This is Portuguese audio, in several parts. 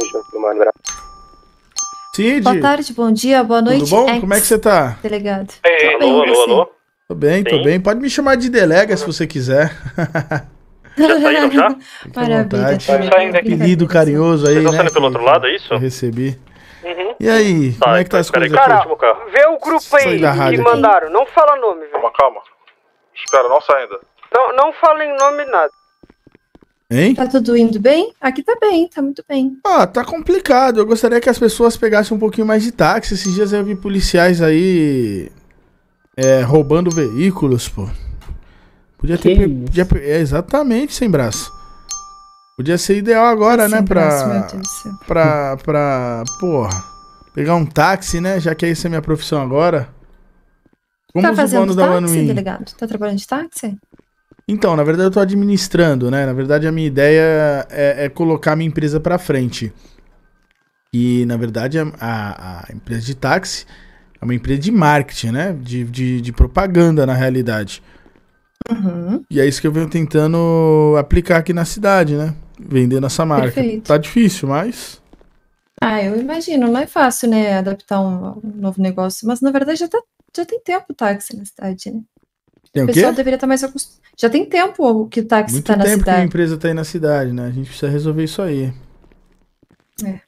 Tamo junto, mano. Cid. Boa tarde, bom dia, boa noite. Tudo bom? Ex é, Como é que você tá? Delegado. Ei, alô, bem, alô, alô. Tô bem, tô Sim. bem. Pode me chamar de delega se você quiser. Já saíram tá já? Maravilha. Saindo tá tá querido carinhoso aí. Vocês estão né, saindo pelo outro lado, é isso? Eu recebi. Uhum. E aí, tá, como é que tá as coisas Cara, vê o grupo aí que mandaram. Não fala nome, velho. Calma, calma. Espera, não sai ainda. Não, não falem em nome nada. Hein? Tá tudo indo bem? Aqui tá bem, tá muito bem. Ah, tá complicado. Eu gostaria que as pessoas pegassem um pouquinho mais de táxi. Esses dias eu vi policiais aí é, roubando veículos, pô. Podia ter. Podia, é, exatamente, sem braço. Podia ser ideal agora, é né? Pra, braço, pra. Pra. Porra. Pegar um táxi, né? Já que essa é minha profissão agora. Tá Como tá fazendo táxi, delegado? Tá trabalhando de táxi? Então, na verdade eu estou administrando, né? Na verdade a minha ideia é, é colocar a minha empresa para frente. E, na verdade, a, a, empresa de táxi é uma empresa de marketing, né? De, de, de propaganda, na realidade. Uhum. E é isso que eu venho tentando aplicar aqui na cidade, né? Vender nossa marca. Perfeito. Tá difícil, mas. Ah, eu imagino. Não é fácil, né? Adaptar um, um novo negócio. Mas, na verdade, já, tá, já tem tempo táxi na cidade, né? Tem o, o pessoal quê? deveria estar mais acostumado. Já tem tempo que o táxi está na cidade. Muito tempo que a empresa está aí na cidade, né? A gente precisa resolver isso aí. É.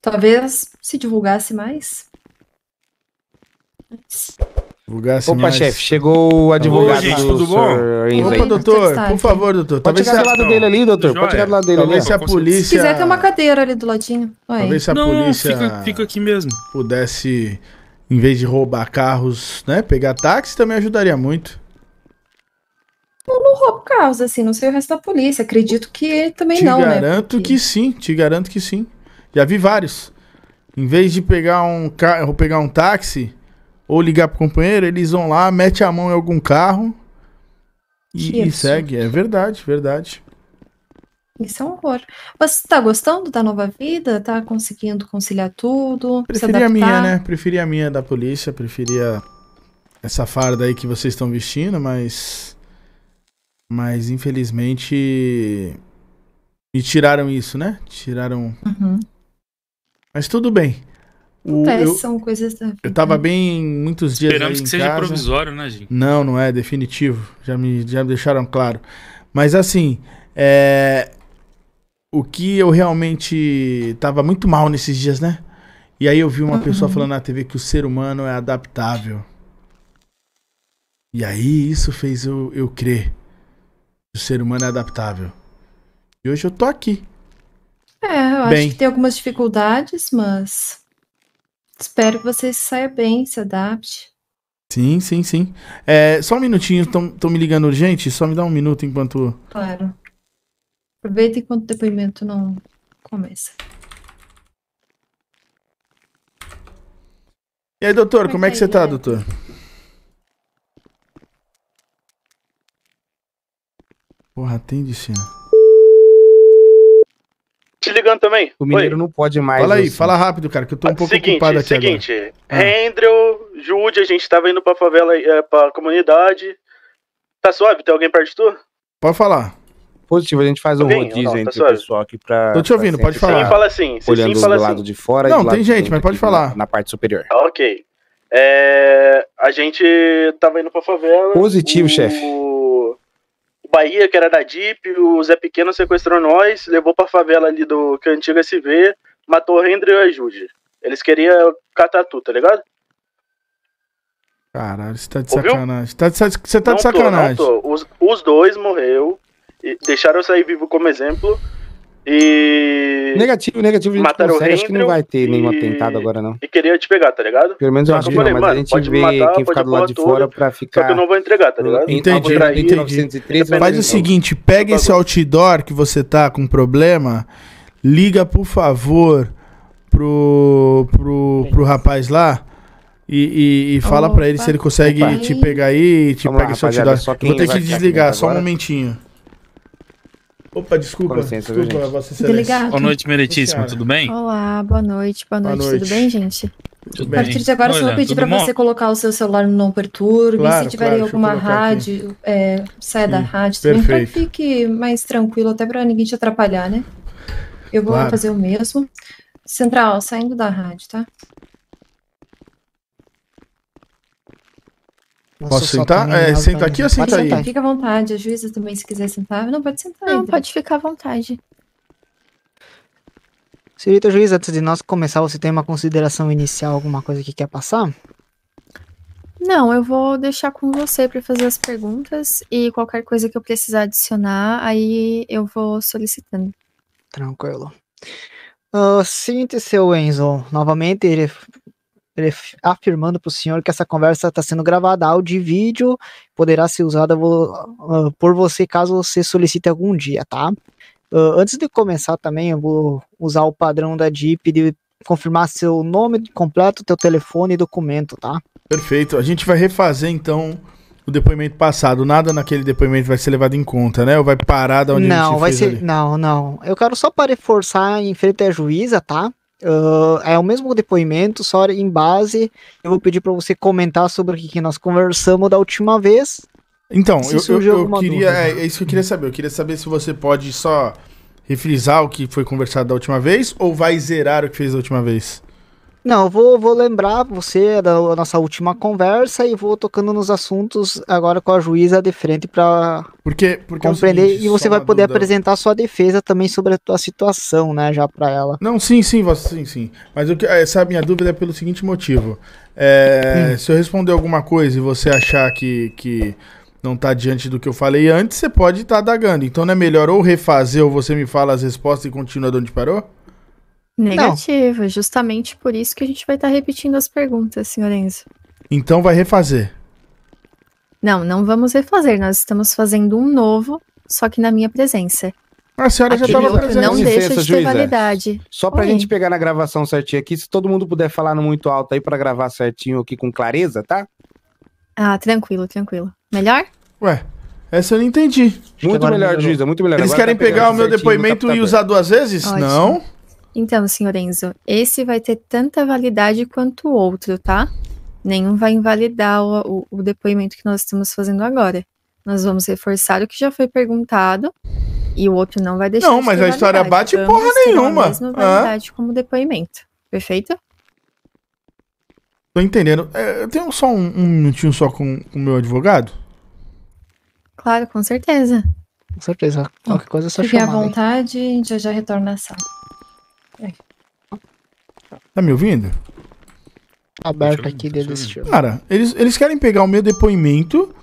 Talvez se divulgasse mais. Divulgasse Opa, mais. chefe, chegou o tá advogado gente, tudo bom? Opa, doutor, é tá? por favor, doutor. Pode talvez chegar tá do lado dele ali, doutor. Pode chegar do lado dele Talvez se a polícia... Se quiser, tem uma cadeira ali do ladinho. Olha Talvez se a Não, Fica, fica aqui mesmo. Pudesse em vez de roubar carros, né? Pegar táxi também ajudaria muito. Eu não roubo carros, assim, não sei o resto da polícia. Acredito que também te não, né? Te garanto que sim, te garanto que sim. Já vi vários. Em vez de pegar um carro, pegar um táxi ou ligar pro companheiro, eles vão lá, mete a mão em algum carro e, e segue. É verdade, verdade. Isso é um horror. Você tá gostando da nova vida? Tá conseguindo conciliar tudo? Preferia a minha, né? Preferia a minha da polícia, preferia essa farda aí que vocês estão vestindo, mas. Mas infelizmente. Me tiraram isso, né? Tiraram. Uhum. Mas tudo bem. O, é, eu, são coisas da vida. Eu tava bem muitos dias Esperamos que seja casa. provisório, né, gente? Não, não é, definitivo. Já me, já me deixaram claro. Mas assim, é, o que eu realmente tava muito mal nesses dias, né? E aí eu vi uma uhum. pessoa falando na TV que o ser humano é adaptável. E aí isso fez eu, eu crer. O ser humano é adaptável. E hoje eu tô aqui. É, eu bem. acho que tem algumas dificuldades, mas espero que você saia bem, se adapte. Sim, sim, sim. É, só um minutinho, estão me ligando urgente, só me dá um minuto enquanto. Claro. Aproveita enquanto o depoimento não começa. E aí, doutor, como é que você tá, doutor? Porra, atende, sim Te ligando também. O mineiro Oi. não pode mais. Fala aí, assim. fala rápido, cara, que eu tô um pouco seguinte, ocupado aqui seguinte, agora. Seguinte, ah. Jude, a gente tava indo pra favela, é, pra comunidade. Tá suave? Tem alguém perto de tu? Pode falar. Positivo, A gente faz um Bem, rodízio não, entre o pessoal aqui pra. Tô te ouvindo, pode falar. Sim, fala sim. Olhando sim, fala do lado assim. de fora não, e do lado tem gente, mas pode falar. Na, na parte superior. Ah, ok. É, a gente tava indo pra favela. Positivo, o... chefe. O Bahia, que era da DIP, o Zé Pequeno sequestrou nós, levou pra favela ali do que é a antiga SV, matou o Hendry e o Ajude. Eles queriam tudo, tá ligado? Caralho, você tá de Ouviu? sacanagem. Tá de, você tá de sacanagem. Tô, não tô. Os, os dois morreu deixaram eu sair vivo como exemplo. E. Negativo, negativo, a gente mataram consegue. Acho que não vai ter nenhum e... atentado agora, não. E queria te pegar, tá ligado? Pelo menos eu acho que não, mas mano, a gente vê matar, quem ficar do lado de fora pra ficar. Só que eu não vou entregar, tá ligado? Entendi, trair, entendi. 903, Faz o seguinte: pega esse outdoor que você tá com problema, liga, por favor, pro, pro, pro rapaz lá. E, e, e, fala oh, pra ele se ele consegue te pegar aí, te Vamos pega lá, esse outdoor. Vou ter que desligar, só um momentinho. Opa, desculpa. licença, desculpa, gente. Vossa Excelência. Boa noite, Meritíssima. Tudo bem? Olá, boa noite, boa noite. Boa noite. Tudo bem, gente? Tudo bem. A partir de agora, Olha, só vou pedir para você colocar o seu celular no não perturbe. Claro, se tiver claro, alguma rádio, é, saia Sim, da hum, rádio também, para que fique mais tranquilo, até para ninguém te atrapalhar, né? Eu vou claro. fazer o mesmo. Central, saindo da rádio, tá? Posso sentar? É, senta aqui ou senta aí? Fica à vontade. A juíza também, se quiser sentar. Não, pode sentar. Não, pode ficar à vontade. Senhorita juiz, antes de nós começar, você tem uma consideração inicial, alguma coisa que quer passar? Não, eu vou deixar com você para fazer as perguntas e qualquer coisa que eu precisar adicionar, aí eu vou solicitando. Tranquilo. Uh, ah, seguinte, seu Enzo, novamente ele afirmando para o senhor que essa conversa está sendo gravada, áudio e vídeo, poderá ser usada ah, por você caso você solicite algum dia, tá? Uh, antes de começar também, eu vou usar o padrão da DIP de confirmar seu nome completo, teu telefone e documento, tá? Perfeito. A gente vai refazer então o depoimento passado. Nada naquele depoimento vai ser levado em conta, né? Ou vai parar da onde não, a gente vai ser, ali? Não, não. Eu quero só para reforçar em frente à juíza, tá? Uh, é o mesmo depoimento, só em base. Eu vou pedir para você comentar sobre o que nós conversamos da última vez. Então, eu, eu, eu queria. É, é, isso que eu queria saber. Eu queria saber se você pode só refrisar o que foi conversado da última vez ou vai zerar o que fez da última vez. Não, eu vou, vou lembrar você da nossa última conversa e vou tocando nos assuntos agora com a juíza de frente para porque, porque é compreender. É seguinte, e você vai poder dúvida. apresentar sua defesa também sobre a tua situação, né, já para ela. Não, sim, sim, sim, sim. Mas o que, essa minha dúvida é pelo seguinte motivo. É, hum. Se eu responder alguma coisa e você achar que, que não está diante do que eu falei antes, você pode estar tá dagando. Então não é melhor ou refazer ou você me fala as respostas e continua de onde parou? Então. Negativa, é justamente por isso que a gente vai estar tá repetindo as perguntas, senhor Enzo. Então vai refazer. Não, não vamos refazer, nós estamos fazendo um novo, só que na minha presença. A senhora aquele já estava presente. Não deixa Licença, de ter é. validade. Só para a gente pegar na gravação certinho aqui, se todo mundo puder falar no muito alto aí para gravar certinho aqui com clareza, tá? Ah, tranquilo, tranquilo. Melhor? Ué, essa eu não entendi. Muito melhor, juíza, muito melhor. Eles Agora tá querem tá pegar o meu tá depoimento e usar duas vezes? Ótimo. Não. Então, senhor Enzo, esse vai ter tanta validade quanto o outro, tá? Nenhum vai invalidar o, o, o depoimento que nós estamos fazendo agora. Nós vamos reforçar o que já foi perguntado e o outro não vai deixar. Não, de mas a história bate porra nenhuma. A mesma ah. validade ah. como depoimento. Perfeito? Tô entendendo. É, eu tenho só um, um minutinho só com o meu advogado? Claro, com certeza. Com certeza. Qualquer coisa é só chamar. Fique à né? vontade, aí. já já retorno na sala. Tá me ouvindo? Tá aberto aqui deles, tio. Cara, eles, eles querem pegar o meu depoimento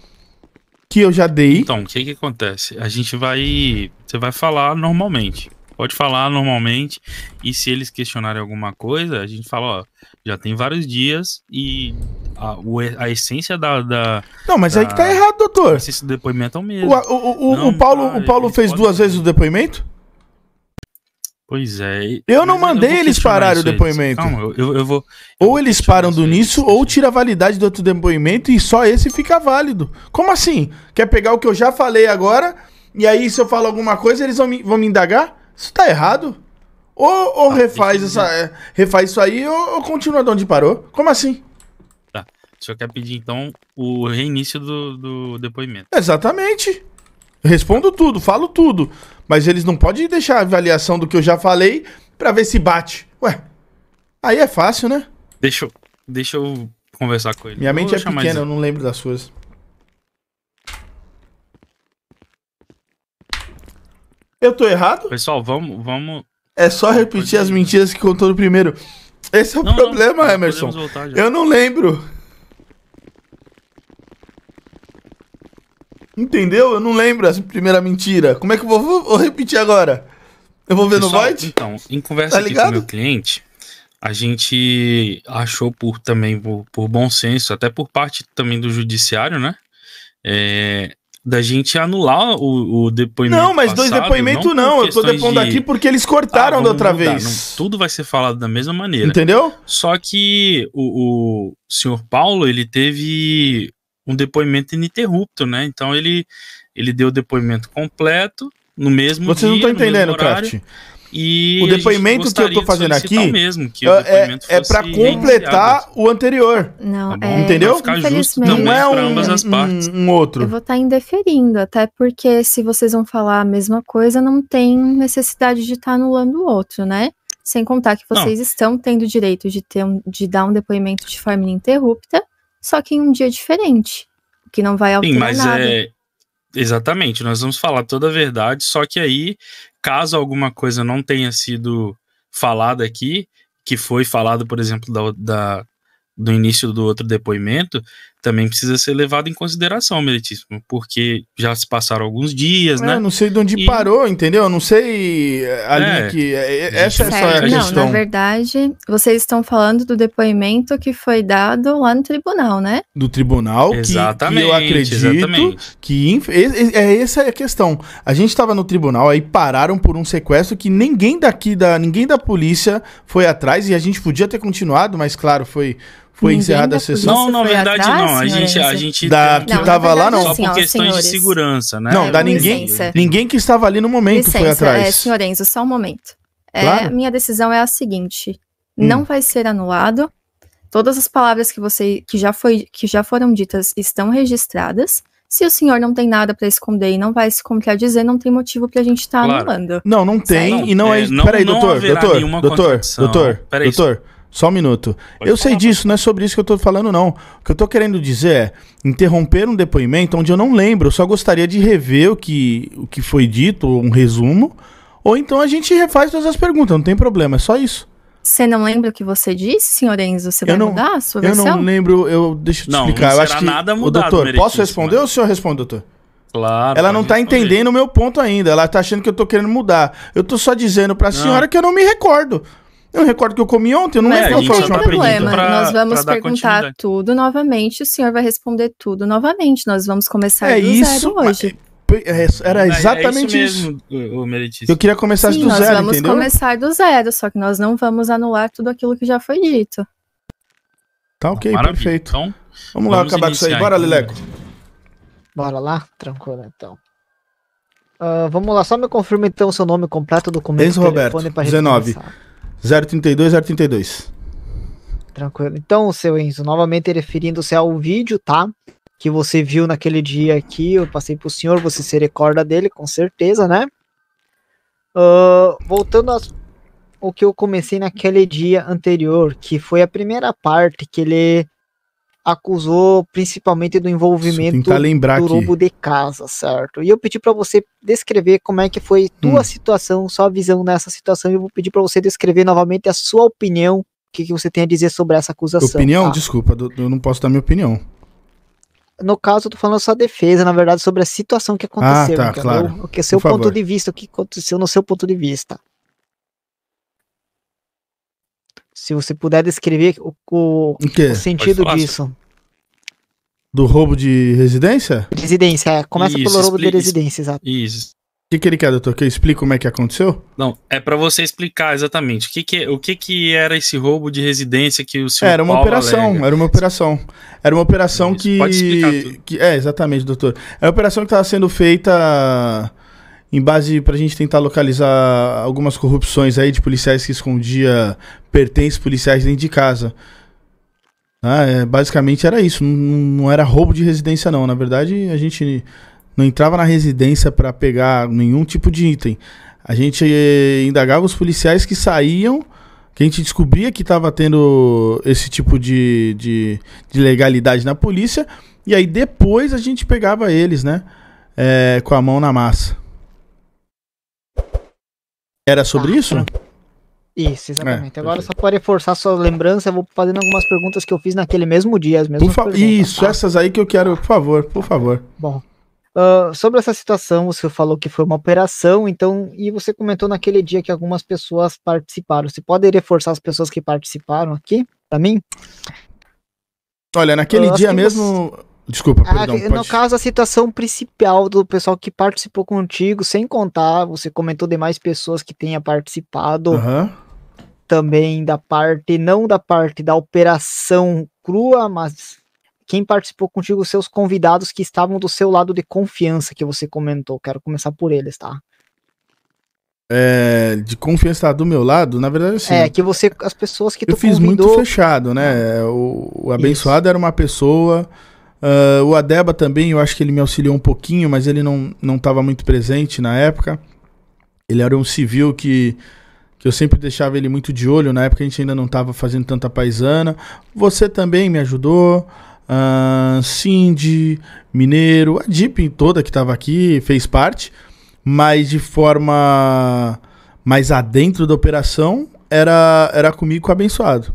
que eu já dei. Então, o que que acontece? A gente vai. Você vai falar normalmente. Pode falar normalmente. E se eles questionarem alguma coisa, a gente fala, ó, já tem vários dias e a, o, a essência da, da Não, mas da, é aí que tá errado, doutor. Esse depoimento é o mesmo. O, o, o, Não, ah, o Paulo, o Paulo fez duas vezes o depoimento? Pois é. Eu não mandei eu eles pararem o depoimento. Calma, eu, eu, vou. ou eles param do nisso, ou tira a validade do outro depoimento e só esse fica válido. Como assim? Quer pegar o que eu já falei agora, e aí se eu falo alguma coisa, eles vão me, vão me indagar? Isso tá errado. Ou, ou tá, refaz, essa, é, refaz isso aí, ou, ou continua de onde parou. Como assim? Tá. O senhor quer pedir, então, o reinício do, do depoimento. Exatamente. Respondo tudo, falo tudo. Mas eles não podem deixar a avaliação do que eu já falei para ver se bate. Ué, aí é fácil, né? Deixa eu, deixa eu conversar com ele. Minha mente é pequena, mais... eu não lembro das suas. Eu tô errado? Pessoal, vamos, vamos. É só repetir as mentiras que contou no primeiro. Esse é o não, problema, não, não Emerson. Eu não lembro. Entendeu? Eu não lembro essa primeira mentira. Como é que eu vou, vou, vou repetir agora? Eu vou ver Pessoal, no Void? Então, em conversa tá aqui ligado? com meu cliente, a gente achou por também por, por, bom senso, até por parte também do judiciário, né? É, da gente anular o, o depoimento. Não, mas passado, dois depoimentos não, não eu tô depondo de... aqui porque eles cortaram ah, da outra mudar. vez. Não, tudo vai ser falado da mesma maneira. Entendeu? Só que o, o senhor Paulo, ele teve um depoimento ininterrupto, né? Então ele, ele deu o depoimento completo no mesmo Vocês dia, não estão entendendo, Craft. E o depoimento que eu estou fazendo aqui mesmo, é, é para é completar o anterior. Não, tá é, entendeu? não é um, um, outro. Eu vou estar tá indeferindo, até porque se vocês vão falar a mesma coisa, não tem necessidade de estar tá anulando o outro, né? Sem contar que vocês não. estão tendo o direito de, ter um, de dar um depoimento de forma ininterrupta só que em um dia diferente, que não vai alterar Sim, mas nada. É... Exatamente, nós vamos falar toda a verdade, só que aí, caso alguma coisa não tenha sido falada aqui, que foi falado, por exemplo, da, da do início do outro depoimento, também precisa ser levado em consideração, Meritíssimo, porque já se passaram alguns dias, né? é, né? Não sei de onde e... parou, entendeu? Eu não sei eh, ali é, que. É, é, essa é a questão. Não, na verdade, vocês estão falando do depoimento que foi dado lá no tribunal, né? Do tribunal, exatamente, que, que eu acredito exatamente. que. É essa é a questão. A gente estava no tribunal, aí pararam por um sequestro que ninguém daqui, da, ninguém da polícia foi atrás e a gente podia ter continuado, mas claro, foi foi encerrada a sessão. Não, na verdade atrás, não. A gente, a gente da que estava tava lá não. Só por questões de segurança, né? Não, é, da ninguém. Licença. Ninguém que estava ali no momento licença, foi é, atrás. É, senhor Enzo, só um momento. É, claro. Minha decisão é a seguinte: hum. não vai ser anulado. Todas as palavras que você que já foi que já foram ditas estão registradas. Se o senhor não tem nada para esconder e não vai se contradizer, não tem motivo para a gente estar tá claro. anulando. Não, não tem e não é, é não, peraí, não doutor, doutor, doutor, doutor, doutor, doutor. Só um minuto. Pode eu sei disso, não é sobre isso que eu estou falando, não. O que eu estou querendo dizer é interromper um depoimento onde eu não lembro, eu só gostaria de rever o que, o que foi dito, um resumo, ou então a gente refaz todas as perguntas, não tem problema, é só isso. Você não lembra o que você disse, senhor Enzo? Você eu vai não, mudar a sua eu versão? Eu não lembro, eu, deixa eu te não, explicar. Não eu acho que nada mudado, o doutor, posso responder mas... ou o senhor responde, doutor? Claro. Ela não está entendendo o meu ponto ainda. Ela está achando que eu estou querendo mudar. Eu estou só dizendo para a senhora que eu não me recordo. Eu recordo que eu comi ontem, eu não lembro é, qual foi o último. Não tem problema, pra, nós vamos perguntar tudo novamente, o senhor vai responder tudo novamente. Nós vamos começar é do isso, zero hoje. É, era exatamente é, isso. É mesmo, isso. O, eu queria começar Sim, do nós zero, vamos entendeu? começar do zero, só que nós não vamos anular tudo aquilo que já foi dito. Tá ok, Maravilha. perfeito. Então, vamos, vamos lá acabar com isso aí. Bora, então. Leleco. Bora lá? Tranquilo, então. Uh, vamos lá, só me confirma então o seu nome completo do começo. Denso Roberto, 19. Recomeçar. 032, 032. Tranquilo. Então, seu Enzo, novamente referindo-se ao vídeo, tá? Que você viu naquele dia aqui, eu passei pro senhor, você se recorda dele, com certeza, né? Uh, voltando ao o que eu comecei naquele dia anterior, que foi a primeira parte que ele acusou principalmente do envolvimento do roubo de casa, certo? E eu pedi para você descrever como é que foi tua hum. situação, sua visão nessa situação, e eu vou pedir para você descrever novamente a sua opinião, o que, que, você tem a dizer sobre essa acusação. Opinião? Tá? Desculpa, eu não posso dar minha opinião. No caso, eu tô falando sua defesa, na verdade, sobre a situação que aconteceu, ah, tá, entendeu? Claro. O que é seu ponto de vista, o que aconteceu no seu ponto de vista. Se você puder descrever o, o, o, o sentido disso. Do roubo de residência? Residência, é. começa isso, pelo roubo de residência, exato. Isso. O que, que ele quer, doutor? Que eu explique como é que aconteceu? Não, é para você explicar exatamente o que, que, o que, que era esse roubo de residência que o senhor. Era uma Paulo operação, alega. era uma operação. Era uma operação Isso, que. Pode explicar tudo. Que, é, exatamente, doutor. Era é uma operação que estava sendo feita em base para a gente tentar localizar algumas corrupções aí de policiais que escondia pertences policiais dentro de casa. Ah, é, basicamente era isso, não, não, era roubo de residência não. Na verdade, a gente não entrava na residência para pegar nenhum tipo de item. A gente eh, indagava os policiais que saíam, que a gente descobria que estava tendo esse tipo de, de, de legalidade na polícia, e aí depois a gente pegava eles, né? É, com a mão na massa. Era sobre ah, isso? Tá. Isso, exatamente. É, Agora, só para reforçar sua lembrança, eu vou fazendo algumas perguntas que eu fiz naquele mesmo dia. As mesmas Isso, tá? essas aí que eu quero, por favor, por favor. Bom, uh, sobre essa situação, você falou que foi uma operação, então, e você comentou naquele dia que algumas pessoas participaram. Você pode reforçar as pessoas que participaram aqui, para mim? Olha, naquele uh, dia mesmo, você... Desculpa, ah, perdão. Ah, no pode... caso, a situação principal do pessoal que participou contigo, sem contar, você comentou demais pessoas que tenha participado. Uhum. Também da parte, não da parte da operação crua, mas quem participou contigo, seus convidados que estavam do seu lado de confiança que você comentou. Quero começar por eles, tá? É, de confiança do meu lado, na verdade assim. É, que você, as pessoas que tu Eu fiz convidou... muito fechado, né? É, o, o abençoado Isso. era uma pessoa, Uh, o Adeba também, eu acho que ele me auxiliou um pouquinho, mas ele não estava muito presente na época. Ele era um civil que, que eu sempre deixava ele muito de olho. Na época a gente ainda não estava fazendo tanta paisana. Você também me ajudou. Uh, Cindy, Mineiro, a Deep toda que estava aqui fez parte, mas de forma mais adentro da operação era, era comigo com o abençoado.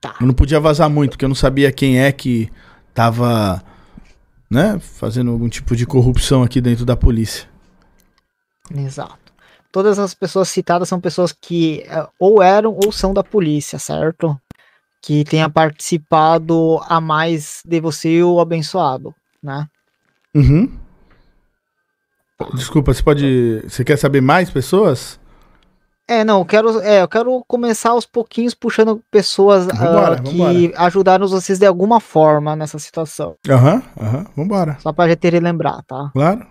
Tá. Eu não podia vazar muito, porque eu não sabia quem é que tava, né, fazendo algum tipo de corrupção aqui dentro da polícia. Exato. Todas as pessoas citadas são pessoas que eh, ou eram ou são da polícia, certo? Que tenha participado a mais de você e o abençoado, né? Uhum. Desculpa, você pode. Você quer saber mais pessoas? É, não, eu quero, é, eu quero começar aos pouquinhos puxando pessoas ah, vambora, uh, que vambora. ajudaram vocês de alguma forma nessa situação. Aham, uhum, aham, uhum, vambora. Só pra gente lembrar, tá? Claro.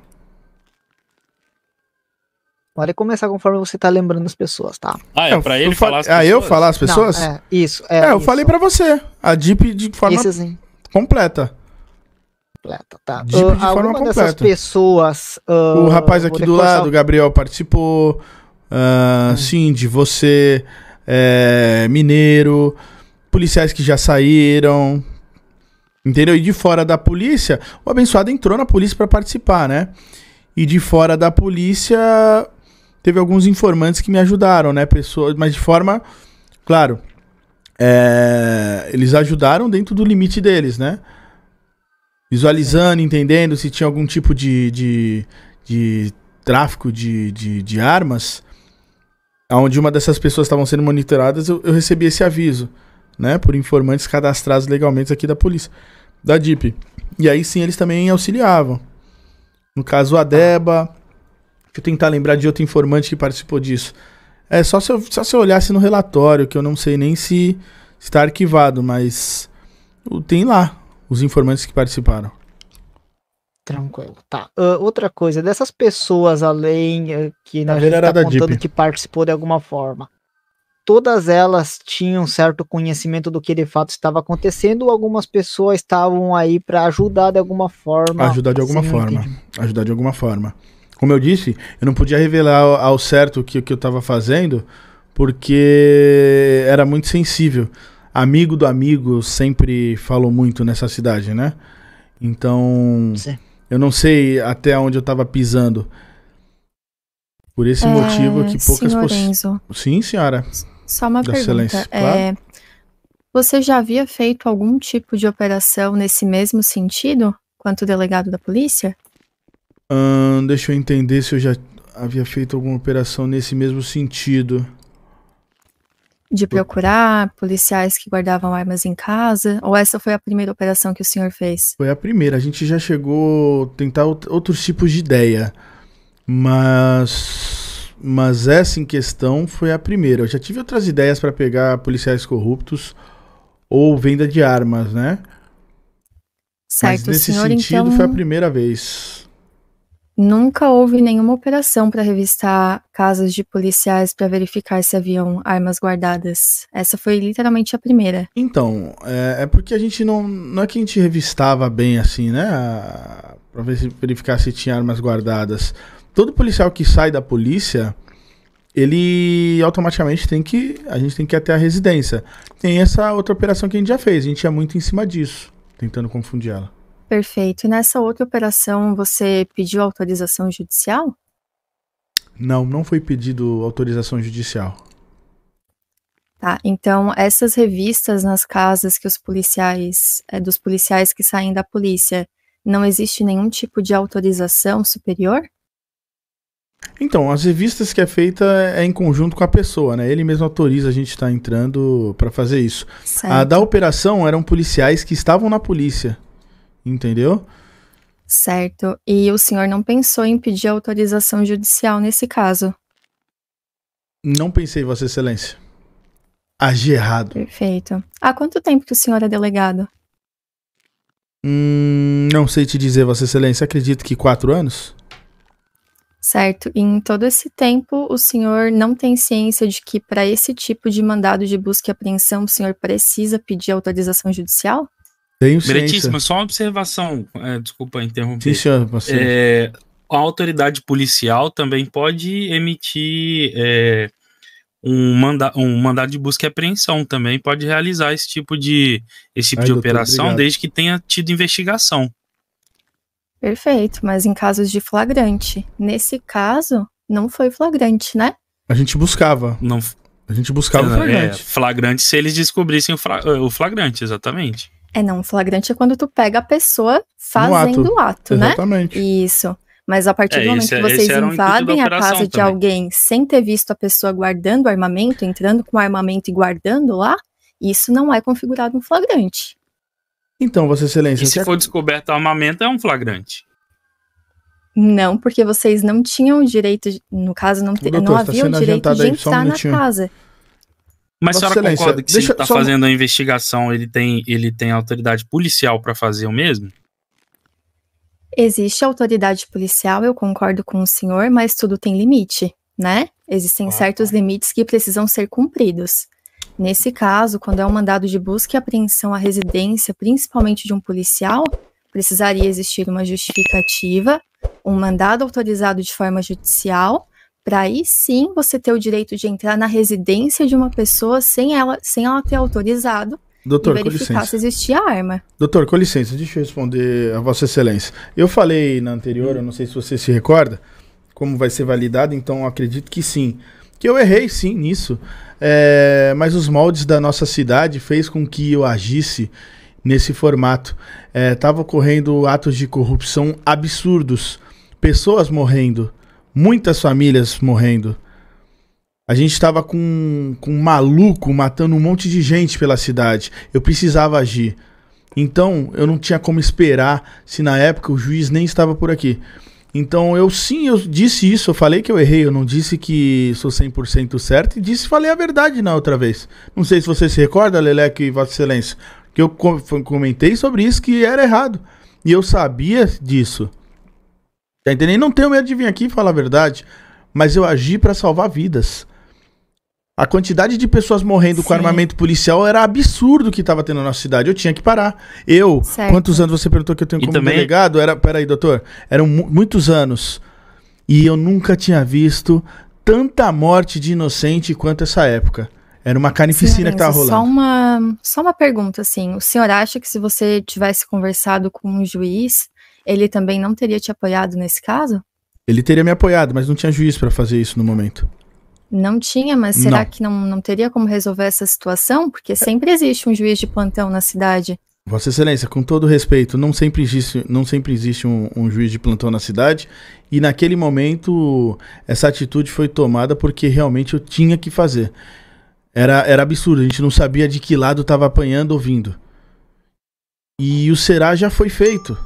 Pode começar conforme você tá lembrando as pessoas, tá? Ah, é, pra ele falar as pessoas? Ah, eu falar as pessoas? Não, é, isso. É, é eu isso. falei pra você. A DIP de forma isso, sim. completa. Completa, tá. DIP de ah, forma completa. dessas pessoas... Uh, o rapaz aqui do lado, o Gabriel, participou uh, hum. você, é, mineiro, policiais que já saíram, entendeu? E de fora da polícia, o abençoado entrou na polícia para participar, né? E de fora da polícia, teve alguns informantes que me ajudaram, né? Pessoas, mas de forma, claro, é, eles ajudaram dentro do limite deles, né? Visualizando, entendendo se tinha algum tipo de, de, de tráfico de, de, de armas onde uma dessas pessoas estavam sendo monitoradas, eu, eu, recebi esse aviso, né? Por informantes cadastrados legalmente aqui da polícia, da DIP. E aí sim eles também auxiliavam. No caso, a Deba. Deixa eu tentar lembrar de outro informante que participou disso. É só se eu, só se eu olhasse no relatório, que eu não sei nem se está arquivado, mas tem lá os informantes que participaram. Tranquilo, tá. Uh, outra coisa, dessas pessoas além uh, que nós tá contando que participou de alguma forma, todas elas tinham certo conhecimento do que de fato estava acontecendo ou algumas pessoas estavam aí para ajudar de alguma forma? Ajudar de alguma assim, forma. Ajudar de alguma forma. Como eu disse, eu não podia revelar ao, ao certo o que, que eu estava fazendo porque era muito sensível. Amigo do amigo sempre falou muito nessa cidade, né? Então. Sim eu não sei até onde eu estava pisando. Por esse é, motivo que poucas pessoas. Sim, senhora. Só uma pergunta. Excelência. É, claro. É, você já havia feito algum tipo de operação nesse mesmo sentido, quanto delegado da polícia? Hum, deixa eu entender se eu já havia feito alguma operação nesse mesmo sentido de procurar policiais que guardavam armas em casa? Ou essa foi a primeira operação que o senhor fez? Foi a primeira. A gente já chegou a tentar outros tipos de ideia, mas mas essa em questão foi a primeira. Eu já tive outras ideias para pegar policiais corruptos ou venda de armas, né? Certo, mas nesse senhor, sentido então... foi a primeira vez. Nunca houve nenhuma operação para revistar casas de policiais para verificar se haviam armas guardadas. Essa foi literalmente a primeira. Então, é, é porque a gente não. Não é que a gente revistava bem assim, né? Para verificar se tinha armas guardadas. Todo policial que sai da polícia, ele automaticamente tem que. A gente tem que ir até a residência. Tem essa outra operação que a gente já fez. A gente ia muito em cima disso, tentando confundir ela. Perfeito. E nessa outra operação, você pediu autorização judicial? Não, não foi pedido autorização judicial. Tá, então essas revistas nas casas que os policiais, é, dos policiais que saem da polícia, não existe nenhum tipo de autorização superior? Então, as revistas que é feita é em conjunto com a pessoa, né? Ele mesmo autoriza a gente estar tá entrando para fazer isso. Certo. A da operação eram policiais que estavam na polícia entendeu? Certo. E o senhor não pensou em pedir autorização judicial nesse caso? Não pensei, Vossa Excelência. Agi errado. Perfeito. Há quanto tempo que o senhor é delegado? Hum, não sei te dizer, Vossa Excelência. Acredito que quatro anos. Certo. E em todo esse tempo, o senhor não tem ciência de que para esse tipo de mandado de busca e apreensão, o senhor precisa pedir autorização judicial? Tenho só uma observação, é, desculpa interromper. Deixa, é, a autoridade policial também pode emitir é, um, manda um mandado de busca e apreensão também pode realizar esse tipo de, esse tipo Ai, de doutor, operação, obrigado. desde que tenha tido investigação. Perfeito, mas em casos de flagrante. Nesse caso, não foi flagrante, né? A gente buscava. Não. A gente buscava é, o flagrante. É, flagrante se eles descobrissem o, o flagrante, exatamente. É, não, flagrante é quando tu pega a pessoa fazendo o ato, né? Exatamente. Isso. Mas a partir é, do momento que é- vocês invadem a casa também. de alguém sem ter visto a pessoa guardando o armamento, entrando com o armamento e guardando lá, isso não é configurado um flagrante. Então, Vossa Excelência. E se for descoberto armamento, é um flagrante. Não, porque vocês não tinham o direito, de, no caso, não, te, Doutor, não tá havia o direito de entrar um na casa. Mas Nossa a senhora excelência, concorda que se ele está só... fazendo a investigação, ele tem, ele tem autoridade policial para fazer o mesmo? Existe autoridade policial, eu concordo com o senhor, mas tudo tem limite, né? Existem ah. Tá. certos limites que precisam ser cumpridos. Nesse caso, quando é um mandado de busca e apreensão à residência, principalmente de um policial, precisaria existir uma justificativa, um mandado autorizado de forma judicial para aí sim você ter o direito de entrar na residência de uma pessoa sem ela, sem ela ter autorizado. Doutor, e verificar se existia arma. Doutor, com licença, deixa eu responder a Vossa Excelência. Eu falei na anterior, eu não sei se você se recorda, como vai ser validado, então acredito que sim. Que eu errei sim nisso, é, mas os moldes da nossa cidade fez com que eu agisse nesse formato. Estavam é, ocorrendo atos de corrupção absurdos, pessoas morrendo muitas famílias morrendo. A gente estava com, com um maluco matando um monte de gente pela cidade. Eu precisava agir. Então, eu não tinha como esperar se na época o juiz nem estava por aqui. Então, eu sim, eu disse isso, eu falei que eu errei, eu não disse que sou 100% certo e disse, falei a verdade na outra vez. Não sei se você se recorda, Leleque e Vossa Excelência, que eu comentei sobre isso que era errado. E eu sabia disso. Tá entendendo? Não tenho medo de vir aqui e falar a verdade, mas eu agi para salvar vidas. A quantidade de pessoas morrendo Sim. com armamento policial era absurdo que estava tendo na nossa cidade. Eu tinha que parar. Eu, certo. quantos anos você perguntou que eu tenho como também... delegado? Era, peraí, doutor. Eram mu muitos anos. E eu nunca tinha visto tanta morte de inocente quanto essa época. Era uma carnificina que tava rolando. Só uma, só uma pergunta, assim. O senhor acha que se você tivesse conversado com um juiz, ele também não teria te apoiado nesse caso? Ele teria me apoiado, mas não tinha juiz para fazer isso no momento. Não tinha, mas será não. que não, não teria como resolver essa situação? Porque sempre existe um juiz de plantão na cidade. Vossa Excelência, com todo respeito, não sempre existe, não sempre existe um, um, juiz de plantão na cidade e naquele momento essa atitude foi tomada porque realmente eu tinha que fazer. Era, era absurdo, a gente não sabia de que lado estava apanhando ouvindo. E o será já foi feito.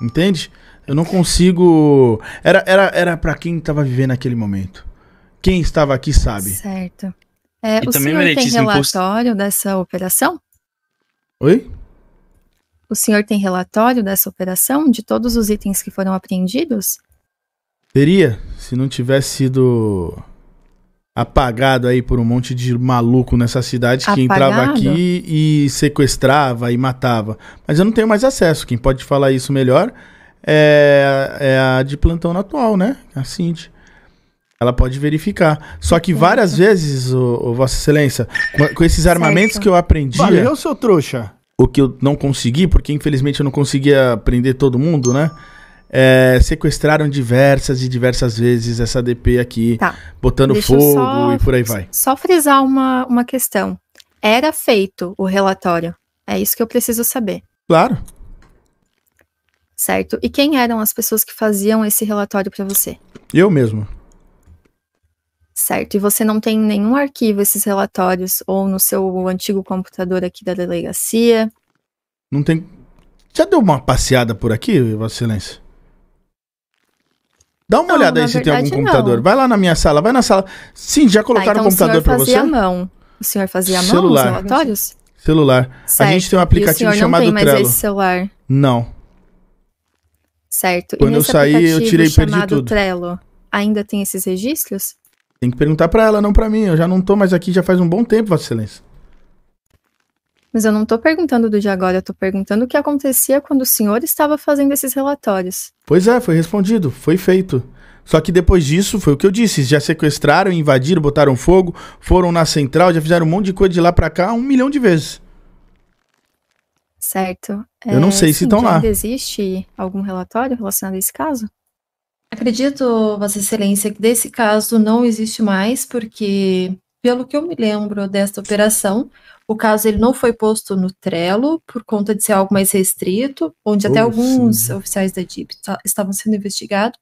Entende? Eu não consigo. Era era era para quem estava vivendo aquele momento. Quem estava aqui sabe. Certo. É, o também, senhor tem relatório imposto... dessa operação? Oi? O senhor tem relatório dessa operação de todos os itens que foram apreendidos? Teria, se não tivesse sido apagado aí por um monte de maluco nessa cidade apagado? que entrava aqui e sequestrava e matava. Mas eu não tenho mais acesso. Quem pode falar isso melhor é, é a de plantão atual, né? A Cindy. Ela pode verificar. Só que várias vezes, Vossa Excelência, com, com esses armamentos certo. que eu aprendi. Valeu, seu trouxa. O que eu não consegui, porque infelizmente eu não conseguia prender todo mundo, né? é, sequestraram diversas e diversas vezes essa DP aqui, tá. botando Deixa fogo só, e por aí vai. Só frisar uma, uma questão. Era feito o relatório. É isso que eu preciso saber. Claro. Certo. E quem eram as pessoas que faziam esse relatório para você? Eu mesmo. Certo. E você não tem nenhum arquivo esses relatórios ou no seu antigo computador aqui da delegacia? Não tem. Já deu uma passeada por aqui, Vossa Excelência? Dá uma não, olhada aí se tem algum computador. Não. Vai lá na minha sala, vai na sala. Sim, já colocaram ah, então um computador para você? O senhor fazia a mão. O senhor fazia a mão celular. os relatórios? Celular. Certo. A gente tem um aplicativo chamado Trello. o não tem Trello. mais esse celular? Não. Certo. E Quando eu saí, eu tirei e perdi tudo. Trello, ainda tem esses registros? Tem que perguntar para ela, não para mim. Eu já não tô mais aqui já faz um bom tempo, Vossa Excelência. Mas eu não estou perguntando do de agora, eu estou perguntando o que acontecia quando o senhor estava fazendo esses relatórios. Pois é, foi respondido, foi feito. Só que depois disso, foi o que eu disse, já sequestraram, invadiram, botaram fogo, foram na central, já fizeram um monte de coisa de lá para cá um milhão de vezes. Certo. Eu é, não sei se estão lá. Ainda existe algum relatório relacionado a esse caso? Acredito, Vossa Excelência, que desse caso não existe mais, porque pelo que eu me lembro dessa operação, o caso ele não foi posto no Trello por conta de ser algo mais restrito, onde até alguns sim. oficiais da DIP estavam sendo investigados.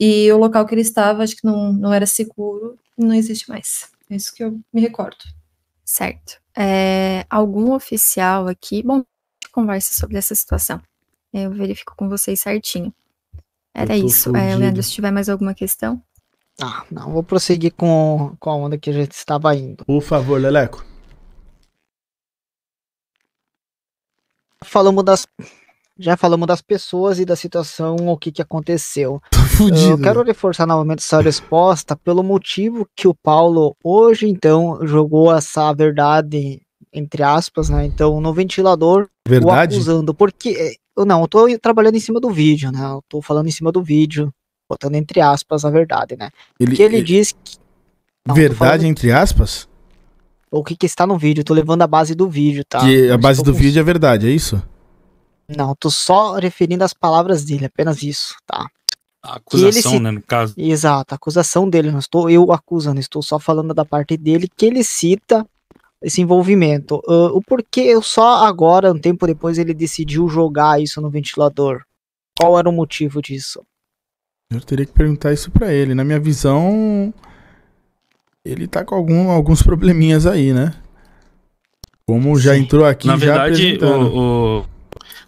E o local que ele estava, acho que não, não era seguro, não existe mais. É isso que eu me recordo. Certo. É, algum oficial aqui, bom, conversa sobre essa situação. Eu verifico com vocês certinho. Era isso. É, Leandro, se tiver mais alguma questão. Tá, ah, não, vou prosseguir com, com a onda que a gente estava indo. Por favor, Leleco. Falamos das. Já falamos das pessoas e da situação, o que, que aconteceu. Eu quero reforçar novamente essa resposta pelo motivo que o Paulo hoje, então, jogou essa verdade, entre aspas, né? Então, no ventilador, verdade? o acusando. Porque. Eh, não, eu tô trabalhando em cima do vídeo, né? Eu tô falando em cima do vídeo Botando entre aspas a verdade, né? Ele, Porque ele, ele diz que. Não, verdade, entre aspas? O que, que, está no vídeo? Eu tô levando a base do vídeo, tá? Que a base do com... vídeo é verdade, é isso? Não, tô só referindo as palavras dele, apenas isso, tá? A acusação, se... né, no caso. Exato, a acusação dele, não estou eu acusando, estou só falando da parte dele que ele cita esse envolvimento. Uh, o porquê só agora, um tempo depois, ele decidiu jogar isso no ventilador? Qual era o motivo disso? Eu teria que perguntar isso para ele. Na minha visão, ele tá com algum, alguns probleminhas aí, né? Como já Sim. entrou aqui, na verdade, o, o,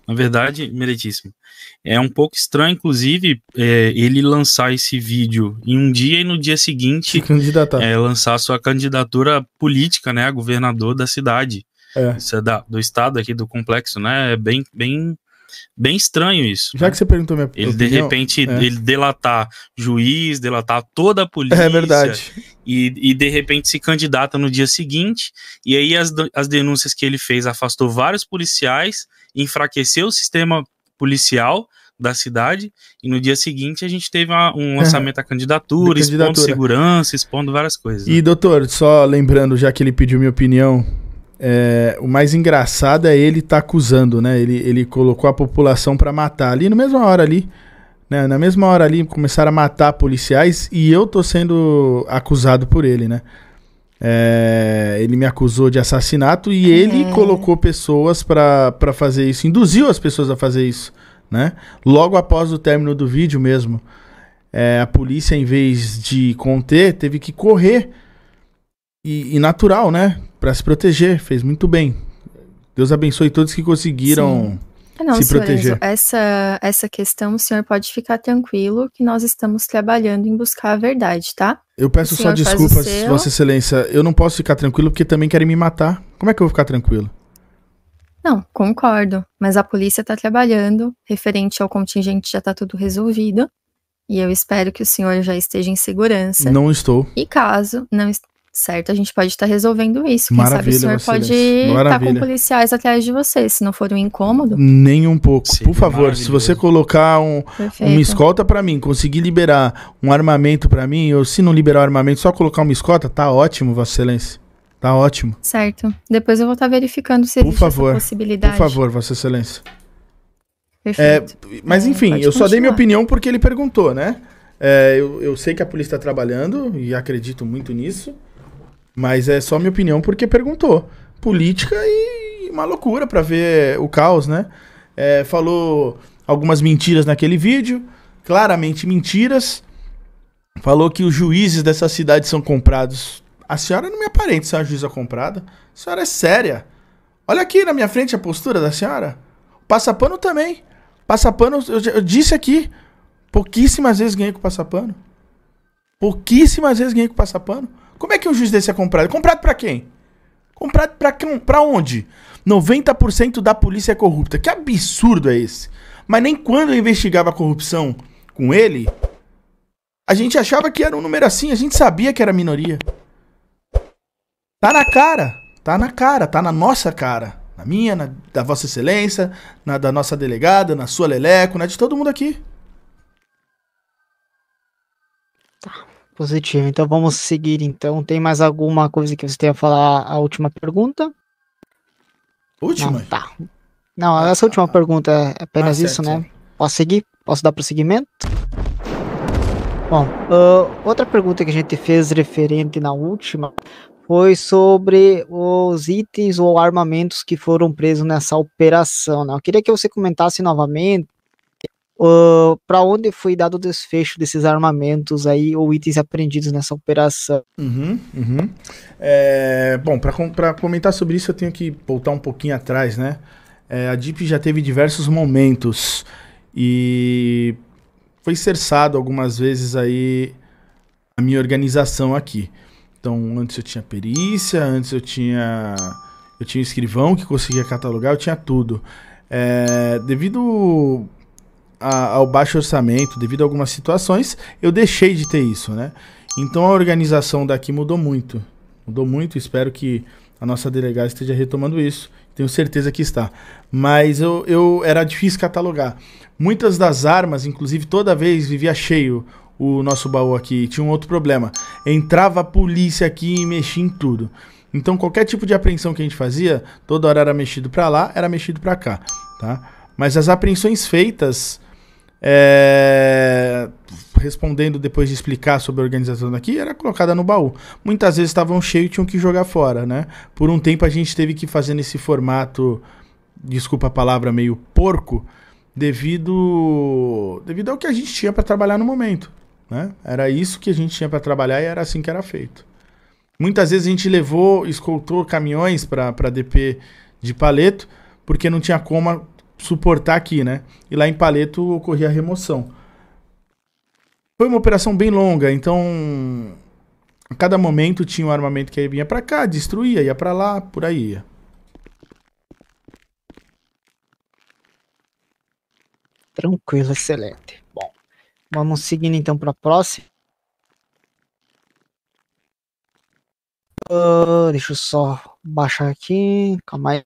na verdade, meritíssimo. É um pouco estranho, inclusive, é, ele lançar esse vídeo em um dia e no dia seguinte Se é, lançar sua candidatura política, né, a governador da cidade. É. É da, do estado aqui do complexo, né? É bem, bem Bem estranho isso. Já né? que você perguntou minha Ele, opinião, de repente, é. ele delatar juiz, delatar toda a polícia. É verdade. E, e, de repente se candidata no dia seguinte. E aí as, as denúncias que ele fez afastou vários policiais, enfraqueceu o sistema policial da cidade, e no dia seguinte a gente teve uma, um é. lançamento é, à candidatura, candidatura, expondo segurança, expondo várias coisas. Né? E doutor, só lembrando, já que ele pediu minha opinião é, o mais engraçado é ele tá acusando, né? Ele, ele colocou a população para matar ali, na mesma hora ali, né? Na mesma hora ali começaram a matar policiais e eu tô sendo acusado por ele, né? É, ele me acusou de assassinato e é. ele colocou pessoas para fazer isso, induziu as pessoas a fazer isso, né? Logo após o término do vídeo mesmo, é, a polícia, em vez de conter, teve que correr. E, e natural, né? para se proteger, fez muito bem. Deus abençoe todos que conseguiram é, Não, se senhor, proteger. Essa, essa questão, o senhor pode ficar tranquilo que nós estamos trabalhando em buscar a verdade, tá? Eu peço só desculpas, Vossa Excelência. Eu não posso ficar tranquilo porque também querem me matar. Como é que eu vou ficar tranquilo? Não, concordo. Mas a polícia está trabalhando, referente ao contingente já está tudo resolvido. E eu espero que o senhor já esteja em segurança. Não estou. E caso não est certo? A gente pode estar tá resolvendo isso. Maravilha, Quem sabe o senhor pode estar tá com policiais atrás de você, se não for um incômodo. Nem um pouco. Sim, Por favor, se você colocar um, uma escolta para mim, conseguir liberar um armamento para mim, ou se não liberar o armamento, só colocar uma escolta, tá ótimo, Vossa Excelência. Tá ótimo. Certo. Depois eu vou estar tá verificando se por existe favor, essa possibilidade. Por favor, Vossa Excelência. É, Perfeito. É, mas enfim, é, eu continuar. só dei minha opinião porque ele perguntou, né? É, eu, eu sei que a polícia está trabalhando e acredito muito nisso. Mas é só minha opinião porque perguntou. Política e uma loucura para ver o caos, né? É, falou algumas mentiras naquele vídeo, claramente mentiras. Falou que os juízes dessa cidade são comprados. A senhora não me aparenta ser uma juíza comprada. A senhora é séria. Olha aqui na minha frente a postura da senhora. Passapano também. Passapano, eu, eu disse aqui, pouquíssimas vezes ganhei com passapano. Pouquíssimas vezes ganhei com passapano. Como é que um juiz desse é comprado? Comprado para quem? Comprado pra, quem? Para onde? 90% da polícia é corrupta. Que absurdo é esse? Mas nem quando eu investigava a corrupção com ele, a gente achava que era um número assim, a gente sabia que era minoria. Tá na cara, tá na cara, tá na nossa cara. Na minha, na, da Vossa Excelência, na da nossa delegada, na sua Leleco, na de todo mundo aqui. Positivo. Então vamos seguir. Então, tem mais alguma coisa que você tenha a falar? A última pergunta? Última? Não, tá. Não, ah, essa tá, última tá. pergunta é ah, apenas ah, isso, né? certo. né? Posso seguir? Posso dar prosseguimento? Bom, uh, outra pergunta que a gente fez referente na última foi sobre os itens ou armamentos que foram presos nessa operação. Né? Eu queria que você comentasse novamente Uh, para onde foi dado o desfecho desses armamentos aí ou itens apreendidos nessa operação? Uhum, uhum. É, bom, para comentar sobre isso eu tenho que voltar um pouquinho atrás, né? É, a DIP já teve diversos momentos e foi cerçado algumas vezes aí a minha organização aqui. Então, antes eu tinha perícia, antes eu tinha eu tinha escrivão que conseguia catalogar, eu tinha tudo. É, devido a, ao baixo orçamento, devido a algumas situações, eu deixei de ter isso, né? Então a organização daqui mudou muito. Mudou muito, espero que a nossa delegada esteja retomando isso. Tenho certeza que está. Mas eu, eu era difícil catalogar. Muitas das armas, inclusive, toda vez vivia cheio o nosso baú aqui. Tinha um outro problema. Entrava a polícia aqui e mexia em tudo. Então qualquer tipo de apreensão que a gente fazia, toda hora era mexido para lá, era mexido para cá, tá? Mas as apreensões feitas é, respondendo depois de explicar sobre a organização daqui, era colocada no baú. Muitas vezes estavam cheios e tinham que jogar fora, né? Por um tempo a gente teve que fazer nesse formato, desculpa a palavra, meio porco, devido, devido ao que a gente tinha para trabalhar no momento, né? Era isso que a gente tinha para trabalhar e era assim que era feito. Muitas vezes a gente levou, escoltou caminhões para DP de Paleto, porque não tinha como suportar aqui, né? E lá em Paleto ocorria a remoção. Foi uma operação bem longa, então a cada momento tinha um armamento que vinha para cá, destruía, ia para lá, por aí ia. Tranquilo, excelente. Bom, vamos seguindo então para a próxima. Uh, deixa eu só baixar aqui, calma aí.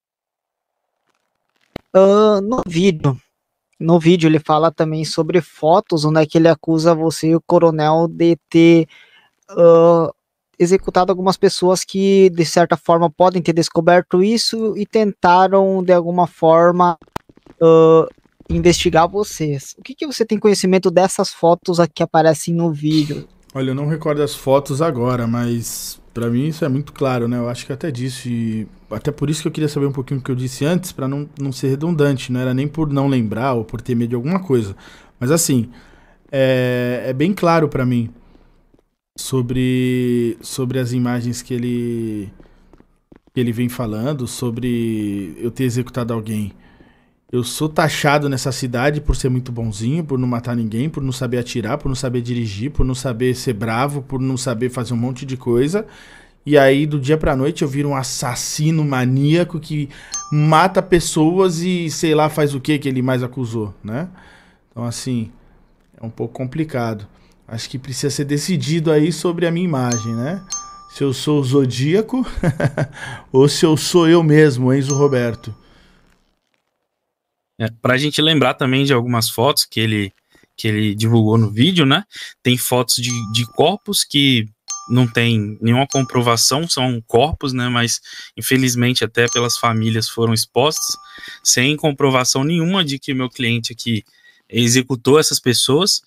Uh, no vídeo, no vídeo ele fala também sobre fotos, onde é que ele acusa você e o coronel de ter uh, executado algumas pessoas que, de certa forma, podem ter descoberto isso e tentaram, de alguma forma, uh, investigar vocês. O que, que você tem conhecimento dessas fotos que aparecem no vídeo? Olha, eu não recordo as fotos agora, mas para mim isso é muito claro, né? Eu acho que até disse, até por isso que eu queria saber um pouquinho do que eu disse antes, para não, não ser redundante, não era nem por não lembrar ou por ter medo de alguma coisa. Mas assim, é, é bem claro para mim sobre, sobre as imagens que ele, que ele vem falando, sobre eu ter executado alguém. Eu sou taxado nessa cidade por ser muito bonzinho, por não matar ninguém, por não saber atirar, por não saber dirigir, por não saber ser bravo, por não saber fazer um monte de coisa. E aí, do dia pra noite, eu viro um assassino maníaco que mata pessoas e sei lá faz o que que ele mais acusou, né? Então, assim, é um pouco complicado. Acho que precisa ser decidido aí sobre a minha imagem, né? Se eu sou o zodíaco ou se eu sou eu mesmo, Enzo Roberto. É, para a gente lembrar também de algumas fotos que ele, que ele divulgou no vídeo, né? Tem fotos de, de corpos que não tem nenhuma comprovação, são corpos, né? Mas infelizmente até pelas famílias foram expostos, sem comprovação nenhuma de que meu cliente aqui executou essas pessoas.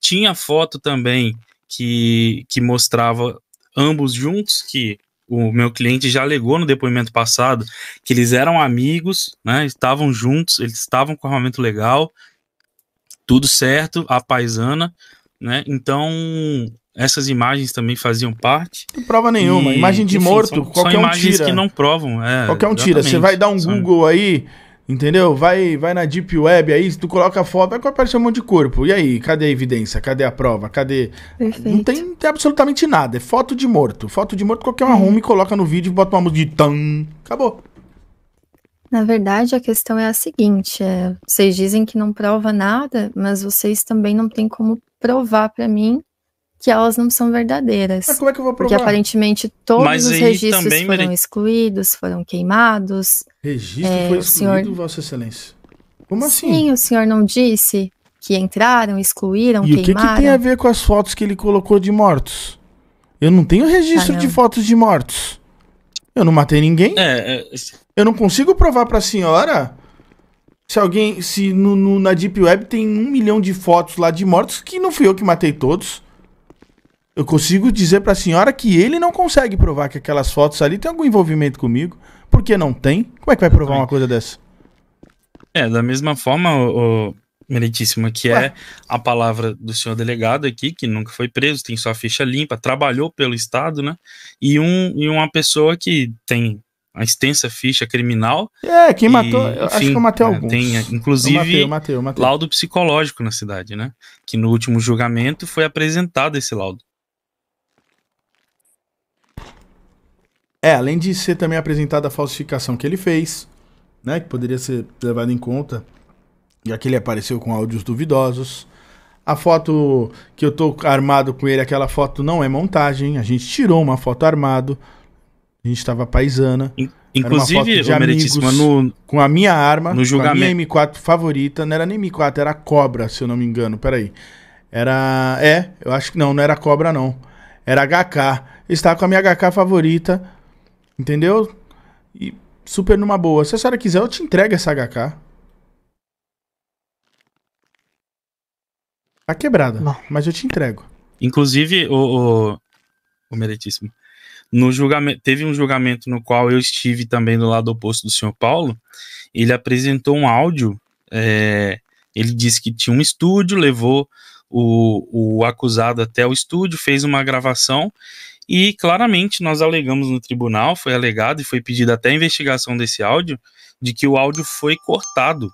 Tinha foto também que, que mostrava ambos juntos, que o meu cliente já alegou no depoimento passado que eles eram amigos, né? Estavam juntos, eles estavam com armamento legal, tudo certo, a paisana, né? Então, essas imagens também faziam parte. Não prova nenhuma, e, imagem de enfim, morto, são, qualquer são um imagens que não provam, é, Qualquer um exatamente. tira, você vai dar um Google aí, Entendeu? Vai, vai na Deep Web aí, tu coloca a foto, vai aparecer um monte de corpo. E aí, cadê a evidência? Cadê a prova? Cadê. Perfeito. Não tem, tem absolutamente nada. É foto de morto. Foto de morto, qualquer um é. arruma e coloca no vídeo, e bota uma música de tan. Acabou. Na verdade, a questão é a seguinte: é, vocês dizem que não prova nada, mas vocês também não têm como provar para mim que elas não são verdadeiras. Mas ah, como é que eu vou provar? Porque aparentemente todos Mas os registros também, foram excluídos, foram queimados. Registro é, foi excluído, senhor... Vossa Excelência. Como assim? Sim, o senhor não disse que entraram, excluíram, e queimaram. E o que, que, tem a ver com as fotos que ele colocou de mortos? Eu não tenho registro ah, de fotos de mortos. Eu não matei ninguém. É, é... Eu não consigo provar para a senhora se alguém, se no, no, na Deep Web tem um milhão de fotos lá de mortos que não fui eu que matei todos. Eu consigo dizer para a senhora que ele não consegue provar que aquelas fotos ali têm algum envolvimento comigo. Porque não tem? Como é que vai provar uma coisa dessa? É, da mesma forma, o, o Meritíssimo, que é Ué. é a palavra do senhor delegado aqui, que nunca foi preso, tem sua ficha limpa, trabalhou pelo Estado, né? E, um, e uma pessoa que tem a extensa ficha criminal. É, quem e, matou, enfim, acho que eu matei é, alguns. Tem, inclusive, é, eu matei, eu matei, eu matei. laudo psicológico na cidade, né? Que no último julgamento foi apresentado esse laudo. É, além de ser também apresentada a falsificação que ele fez, né, que poderia ser levada em conta, já que ele apareceu com áudios duvidosos. A foto que eu tô armado com ele, aquela foto não é montagem, a gente tirou uma foto armado. A gente estava paisana. Inclusive, de amigos, no, com a minha arma, no julgamento. a minha M4 favorita, não era nem M4, era cobra, se eu não me engano, peraí. Era. É, eu acho que não, não era cobra, não. Era HK. estava com a minha HK favorita Entendeu? E super numa boa. Se a senhora quiser, eu te entrego essa HK. Tá quebrada, Não. mas eu te entrego. Inclusive, o, o, o meritíssimo, no julgamento, teve um julgamento no qual eu estive também do lado oposto do senhor Paulo. Ele apresentou um áudio. É, ele disse que tinha um estúdio, levou o, o acusado até o estúdio, fez uma gravação e claramente nós alegamos no tribunal, foi alegado e foi pedido até a investigação desse áudio, de que o áudio foi cortado,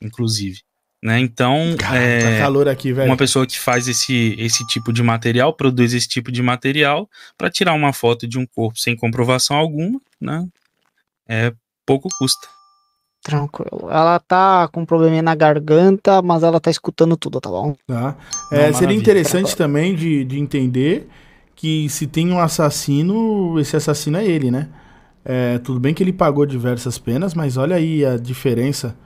inclusive. Né? Então, Cara, tá é, tá calor aqui, velho. uma pessoa que faz esse, esse tipo de material, produz esse tipo de material, para tirar uma foto de um corpo sem comprovação alguma, né? é pouco custa. Tranquilo. Ela tá com um probleminha na garganta, mas ela tá escutando tudo, tá bom? Tá. É, Não, seria interessante também de, de entender que se tem um assassino, esse assassino é ele, né? É, tudo bem que ele pagou diversas penas, mas olha aí a diferença.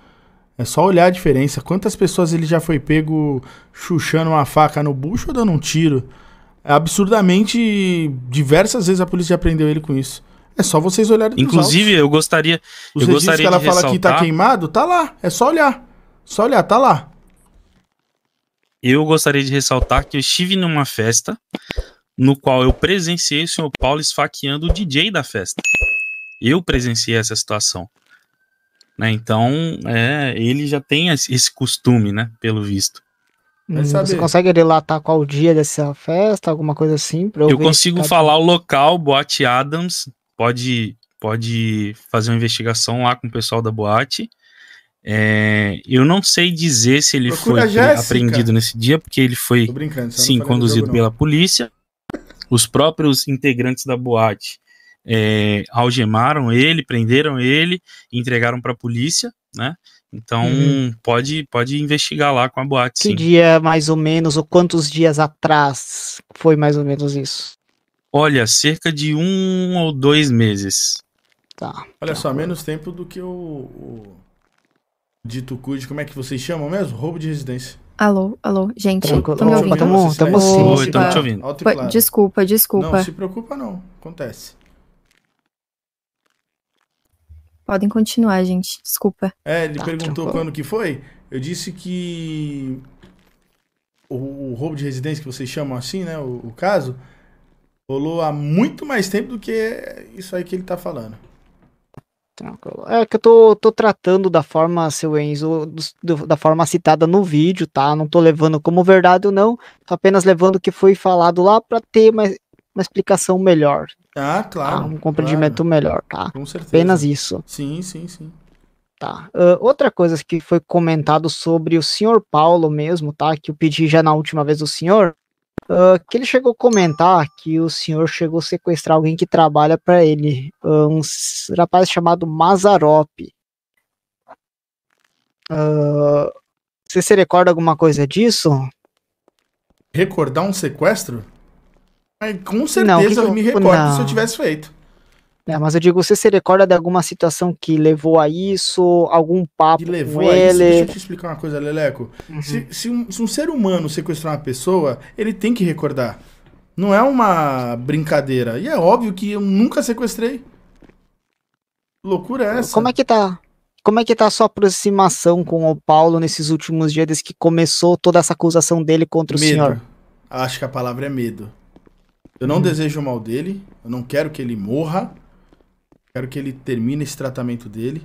É só olhar a diferença. Quantas pessoas ele já foi pego chuchando uma faca no bucho ou dando um tiro? É absurdamente, diversas vezes a polícia já prendeu ele com isso. É só vocês olharem Inclusive, eu gostaria. Os eu gostaria que ela fala ressaltar... que tá queimado, tá lá. É só olhar. Só olhar, tá lá. Eu gostaria de ressaltar que eu estive numa festa no qual eu presenciei o senhor Paulo esfaqueando o DJ da festa. Eu presenciei essa situação. Né? Então, é, ele já tem esse costume, né? Pelo visto. Hum, você consegue relatar qual o dia dessa festa, alguma coisa assim? eu, eu consigo tá falar o local, Boate Adams. Pode, pode fazer uma investigação lá com o pessoal da boate. É, eu não sei dizer se ele Procura foi apreendido nesse dia, porque ele foi sim conduzido pela polícia. Os próprios integrantes da boate é, algemaram ele, prenderam ele, entregaram para a polícia, né? Então hum. pode pode investigar lá com a boate. Que sim. dia é mais ou menos ou quantos dias atrás foi mais ou menos isso? Olha, cerca de um ou dois meses. Tá. Olha tá. só, menos tempo do que o, o dito como é que vocês chamam mesmo? Roubo de residência. Alô, alô, gente, tô ouvindo? Tamo, tamo sim. Oi, estamos te ouvindo. Alto e Desculpa, desculpa. Não, se preocupa não, acontece. Podem continuar, gente, desculpa. É, ele tá, perguntou quando que foi, eu disse que o, o, roubo de residência, que vocês chamam assim, né, o, o caso, rolou há muito mais tempo do que isso aí que ele tá falando. Tranquilo. É que eu tô, tô tratando da forma, seu Enzo, do, da forma citada no vídeo, tá? Não tô levando como verdade ou não, apenas levando o que foi falado lá para ter mais, uma explicação melhor. Ah, claro. Tá? Um compreendimento claro. melhor, tá? Com certeza. Apenas isso. Sim, sim, sim. Tá. Uh, outra coisa que foi comentado sobre o senhor Paulo mesmo, tá? Que eu pedi já na última vez o senhor, Uh, que ele chegou a comentar que o senhor chegou a sequestrar alguém que trabalha para ele, ah, um rapaz chamado Mazarop. Uh, ah, você se recorda alguma coisa disso? Recordar um sequestro? com certeza não, que eu me recordo não. se eu tivesse feito. É, Mas eu digo, você se recorda de alguma situação que levou a isso, algum papo que levou com a ele? Isso? Deixa eu te explicar uma coisa, Leleco. Uhum. Se, se, um, se um ser humano sequestrar uma pessoa, ele tem que recordar. Não é uma brincadeira. E é óbvio que eu nunca sequestrei. Loucura é essa. Como é que tá? Como é que tá a sua aproximação com o Paulo nesses últimos dias desde que começou toda essa acusação dele contra o senhor? Acho que a palavra é medo. Eu não hum. desejo o mal dele, eu não quero que ele morra, Quero que ele termine esse tratamento dele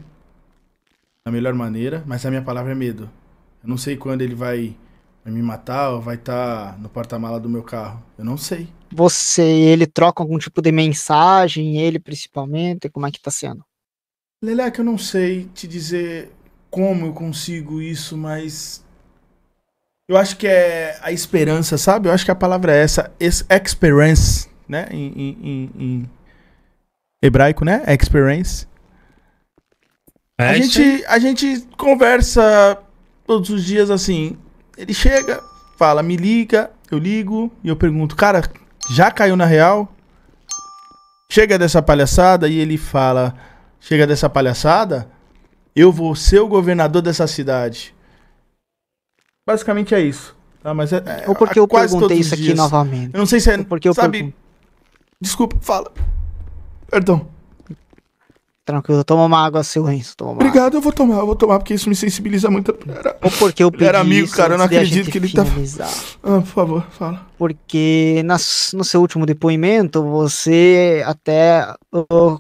da melhor maneira, mas a minha palavra é medo. Eu não sei quando ele vai, me matar ou vai estar tá no porta-mala do meu carro. Eu não sei. Você, ele troca algum tipo de mensagem, ele principalmente, como é que tá sendo? Leleca, eu não sei te dizer como eu consigo isso, mas eu acho que é a esperança, sabe? Eu acho que a palavra é essa, experience, né? Em, em, em, hebraico, né? Experience. É a, gente, a gente conversa todos os dias assim. Ele chega, fala, me liga, eu ligo e eu pergunto, cara, já caiu na real? Chega dessa palhaçada e ele fala, chega dessa palhaçada, eu vou ser o governador dessa cidade. Basicamente é isso. Tá? Mas é, é, Ou porque eu perguntei isso aqui novamente. Eu não sei se é. porque eu sabe, Desculpa, fala. Perdão. Tranquilo, toma uma água seu, Renzo. Toma Obrigado, água. eu vou tomar, eu vou tomar, porque isso me sensibiliza muito. Era, Ou porque eu pedi era amigo, cara, eu não acredito que ele tá- finalizar. tá. Ah, por favor, fala. Porque nas, no seu último depoimento, você até uh,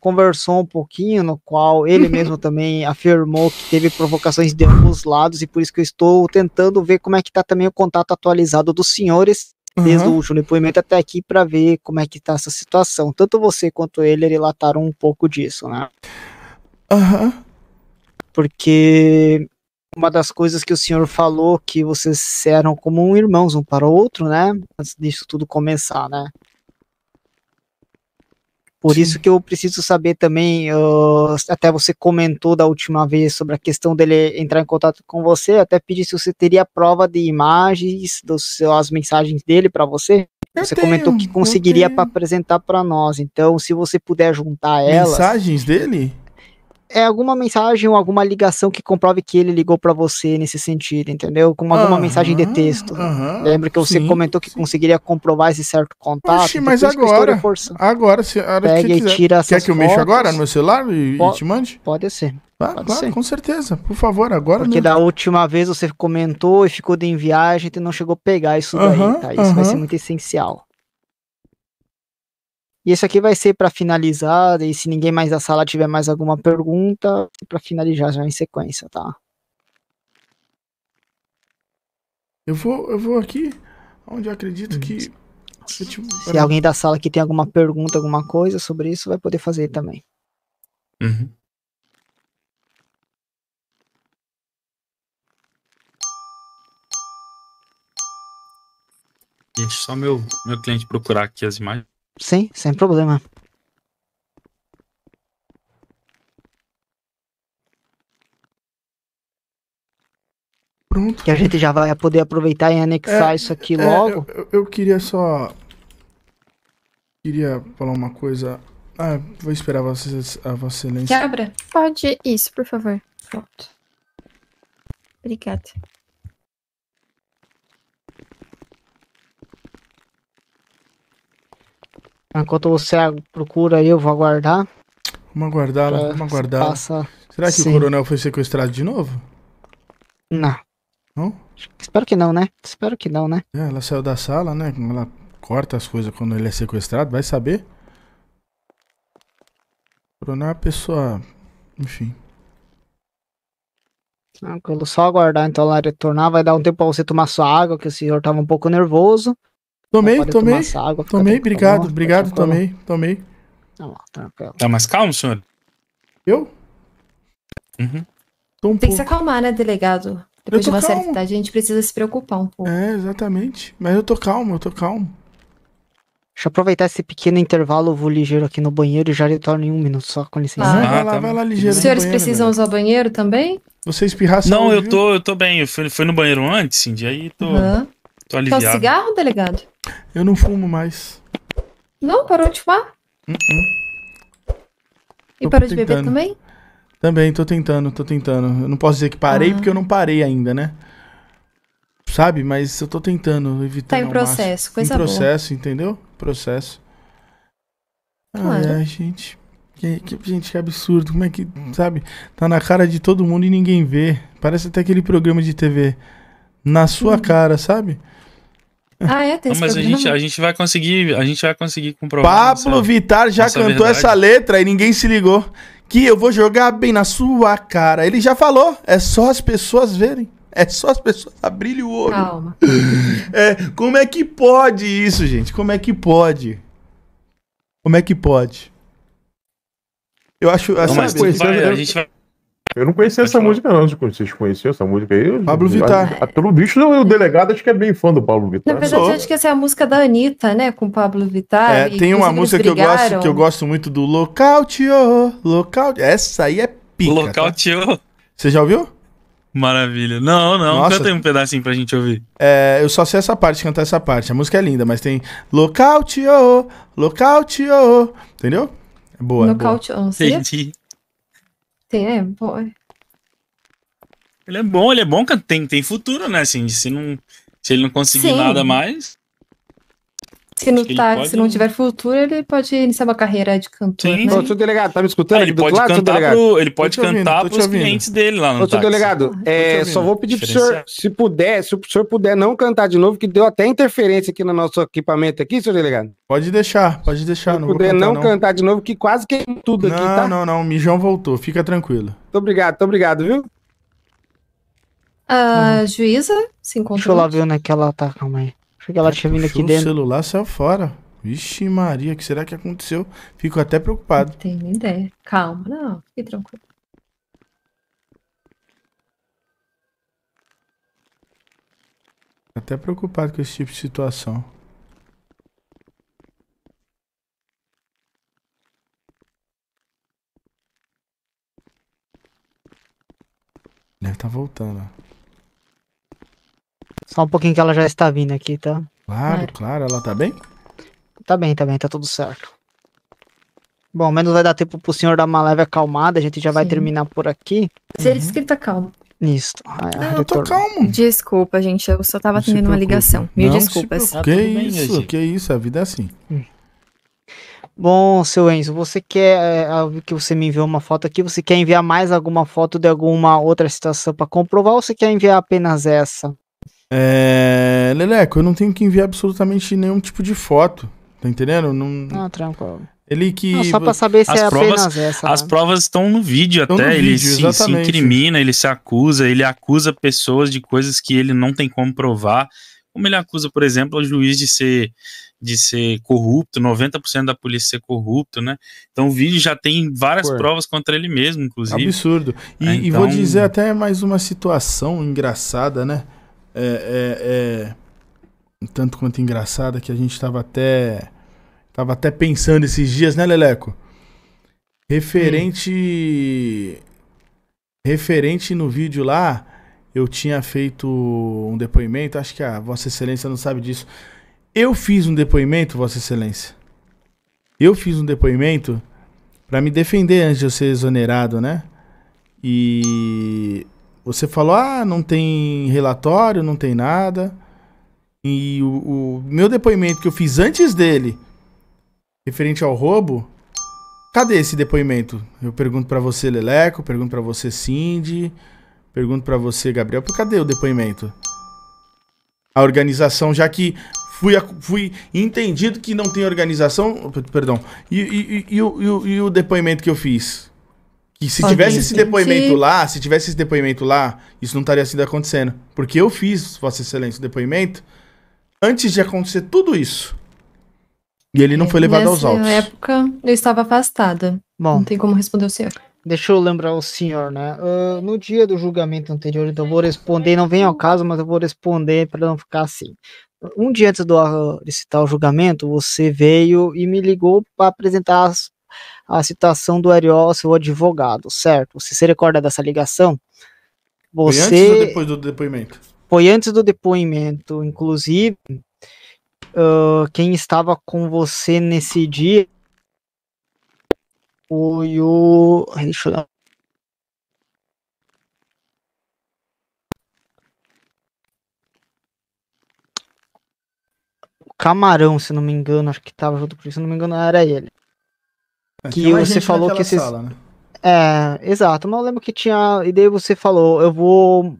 conversou um pouquinho, no qual ele mesmo também afirmou que teve provocações de ambos lados, e por isso que eu estou tentando ver como é que tá também o contato atualizado dos senhores desde uhum. o último depoimento até aqui para ver como é que tá essa situação. Tanto você quanto ele relataram um pouco disso, né? Uhum. Porque uma das coisas que o senhor falou que vocês eram como irmãos um para o outro, né? Antes disso tudo começar, né? Por Sim. isso que eu preciso saber também, uh, até você comentou da última vez sobre a questão dele entrar em contato com você, até pedi se você teria prova de imagens das suas mensagens dele para você. você tenho, comentou que conseguiria para apresentar para nós. Então, se você puder juntar elas. Mensagens dele? é alguma mensagem ou alguma ligação que comprove que ele ligou para você nesse sentido, entendeu? Com alguma uhum, mensagem de texto. Uhum, Lembra que você sim, comentou que sim. conseguiria comprovar esse certo contato? Oxi, mas agora, agora, se pega que e tira Quer que eu mexa agora no meu celular e, e te mande? Pode ser. Ah, claro, ser. com certeza. Por favor, agora Porque mesmo. da última vez você comentou e ficou de enviagem, viagem e então não chegou a pegar isso uhum, daí, tá? Isso vai ser muito essencial. E esse aqui vai ser para finalizar, e se ninguém mais da sala tiver mais alguma pergunta, para finalizar já em sequência, tá? Eu vou, eu vou aqui onde eu acredito que se, te... se alguém da sala que tem alguma pergunta, alguma coisa sobre isso, vai poder fazer também. Uhum. Gente, só meu, meu cliente procurar aqui as imagens. Sim, sem problema. Pronto. Que a gente já vai poder aproveitar e anexar é, isso aqui é, logo. Eu, eu, queria só. Queria falar uma coisa. Ah, vou esperar vocês, a vossa Excelência. Quebra? Pode. Isso, por favor. Pronto. Obrigada. Enquanto você procura, eu vou aguardar. Vamos aguardar, pra é, vamos aguardar. Passa... Será que Sim. o coronel foi sequestrado de novo? Não. Não? Espero que não, né? Espero que não, né? É, ela saiu da sala, né? Ela corta as coisas quando ele é sequestrado, vai saber? O coronel é uma pessoa. Enfim. Tranquilo, só aguardar então ela retornar. Vai dar um tempo pra você tomar sua água, que o senhor tava um pouco nervoso. Tá tomei, tomei. Água, tomei, obrigado, calma, obrigado, tomei, tomei. Tá mais calmo, senhor? Eu? Uhum. Um Tem pouco. que se acalmar, né, delegado? Depois de uma calmo. certa idade, a gente precisa se preocupar um pouco. É, exatamente. Mas eu tô calmo, eu tô calmo. Deixa eu aproveitar esse pequeno intervalo, vou ligeiro aqui no banheiro e já retorno em um minuto, só com licença. Ah, ah, vai lá, tá vai lá ligeiro. Os senhores banheiro, precisam velho. usar banheiro também? Você espirrar Não, eu tô, eu tô bem. Eu fui, fui no banheiro antes, Cindy, aí tô. Uhum. Tô aliviado. Quer um cigarro, delegado? Eu não fumo mais. Não? Parou de fumar? Uh -uh. E parou de beber também? Também, tô tentando, tô tentando. Eu não posso dizer que parei ah. porque eu não parei ainda, né? Sabe? Mas eu tô tentando evitar. Tá em processo, coisa coisa em processo, boa. entendeu? Processo. Claro. Ai, ai, gente. Que, que, gente, que absurdo. Como é que, sabe? Tá na cara de todo mundo e ninguém vê. Parece até aquele programa de TV. Na sua uhum. cara, sabe? Ah, é, tem mas a gente, a gente vai conseguir, a gente vai conseguir comprovar. Pablo nossa, Vittar já cantou verdade. essa letra e ninguém se ligou. Que eu vou jogar bem na sua cara. Ele já falou, é só as pessoas verem. É só as pessoas abrirem o olho. Calma. É, como é que pode isso, gente? Como é que pode? Como é que pode? Eu acho. Não, assim, mas coisa, vai, eu... a gente vai eu não conhecia essa música, não. Vocês conheciam essa música aí? Pablo Vittar. A, ah, pelo bicho, o delegado acho que é bem fã do Pablo Vittar. Na verdade, acho que essa é a música da Anitta, né? Com Pablo Vittar. É, tem uma música que eu, gosto, que eu gosto muito do local tio, local Essa aí é pica. Local tá? Você já ouviu? Maravilha. Não, não, Nossa. canta um pedacinho pra gente ouvir. É, eu só sei essa parte, cantar essa parte. A música é linda, mas tem local tio, local tio, Entendeu? É boa. Local tio, 11. Entendi é Ele é bom, ele é bom, tem, tem futuro, né? Assim, se, não, se ele não conseguir Sim. nada mais. Se não, tá, pode... se não tiver futuro, ele pode iniciar uma carreira de cantor. Sim. Né? Ô, delegado, tá me escutando? Ah, ele, pode lado, cantar pro, ele pode cantar pros clientes dele lá no Ô, seu delegado, é, só vou pedir o senhor, se puder, se o senhor puder não cantar de novo, que deu até interferência aqui no nosso equipamento aqui, senhor delegado. Pode deixar, pode deixar. Se não puder cantar, não, cantar de novo, que quase queimou tudo não, aqui, tá? Não, não, não, o mijão voltou, fica tranquilo. Muito obrigado, muito obrigado, viu? A uhum. juíza se encontrou. Deixa eu lá ver onde é que ela tá, calma aí. Achei que ela tinha vindo aqui dentro. O celular saiu fora. Vixe Maria, o que será que aconteceu? Fico até preocupado. Não tenho ideia. Calma, não. Fique tranquilo. Até preocupado com esse tipo de situação. Deve estar tá voltando, ó. Só um pouquinho que ela já está vindo aqui, tá? Claro, claro. É. claro. Ela tá bem? Tá bem, tá bem, tá tudo certo. Bom, menos vai dar tempo pro senhor dar uma leve acalmada, a gente já Sim. vai terminar por aqui. Se ele uhum. disse que ele tá calmo. Isso. Ah, é, ah eu tô calmo. Desculpa, gente, eu só tava atendendo uma ligação. Mil não desculpas. Tá que isso, gente. que isso, a vida é assim. Hum. Bom, seu Enzo, você quer é, é que você me enviou uma foto aqui? Você quer enviar mais alguma foto de alguma outra situação para comprovar ou você quer enviar apenas essa? É... Leleco, eu não tenho que enviar absolutamente nenhum tipo de foto. Tá entendendo? Não, ah, tranquilo. Ele que. Não, só pra saber se as é provas, essa, As né? provas estão no vídeo estão até. No ele vídeo, se, se, incrimina, ele se acusa, ele acusa pessoas de coisas que ele não tem como provar. Como ele acusa, por exemplo, o juiz de ser de ser corrupto, 90% da polícia ser corrupto, né? Então o vídeo já tem várias Porra. provas contra ele mesmo, inclusive. Absurdo. E, é, então... e vou então dizer até mais uma situação engraçada, né? É, é, é, um tanto quanto engraçada que a gente estava até tava até pensando esses dias, né, Leleco? Referente referente no vídeo lá, eu tinha feito um depoimento, acho que a Vossa Excelência não sabe disso. Eu fiz um depoimento, Vossa Excelência. Eu fiz um depoimento para me defender antes de eu ser exonerado, né? E você falou, ah, não tem relatório, não tem nada. E o, o meu depoimento que eu fiz antes dele, referente ao roubo, cadê esse depoimento? Eu pergunto para você, Leleco, pergunto para você, Cindy, pergunto para você, Gabriel, cadê o depoimento? A organização, já que fui, fui entendido que não tem organização, perdão, e, e, e, e, o, e o depoimento que eu fiz? E se tivesse esse depoimento lá, se tivesse esse depoimento lá, isso não estaria sido assim acontecendo. Porque eu fiz, Vossa Excelência, o depoimento antes de acontecer tudo isso. E ele não é, foi levado Nessa aos autos. Na época, eu estava afastada. Bom. Não tem como responder o senhor. Deixa eu lembrar o senhor, né? Uh, no dia do julgamento anterior, então eu vou responder, não vem ao caso, mas eu vou responder para não ficar assim. Um dia antes do, ah, desse tal julgamento, você veio e me ligou para apresentar as a citação do Ariol ao seu advogado, certo? Você se recorda dessa ligação? Você... Foi antes ou depois do depoimento? Foi antes do depoimento, inclusive, uh, quem estava com você nesse dia foi o... Deixa eu dar Camarão, se não me engano, acho que estava junto com ele, se não me engano, era ele. Que é você falou que esses... Sala, né? É, exato, mas eu lembro que tinha. E daí você falou, eu vou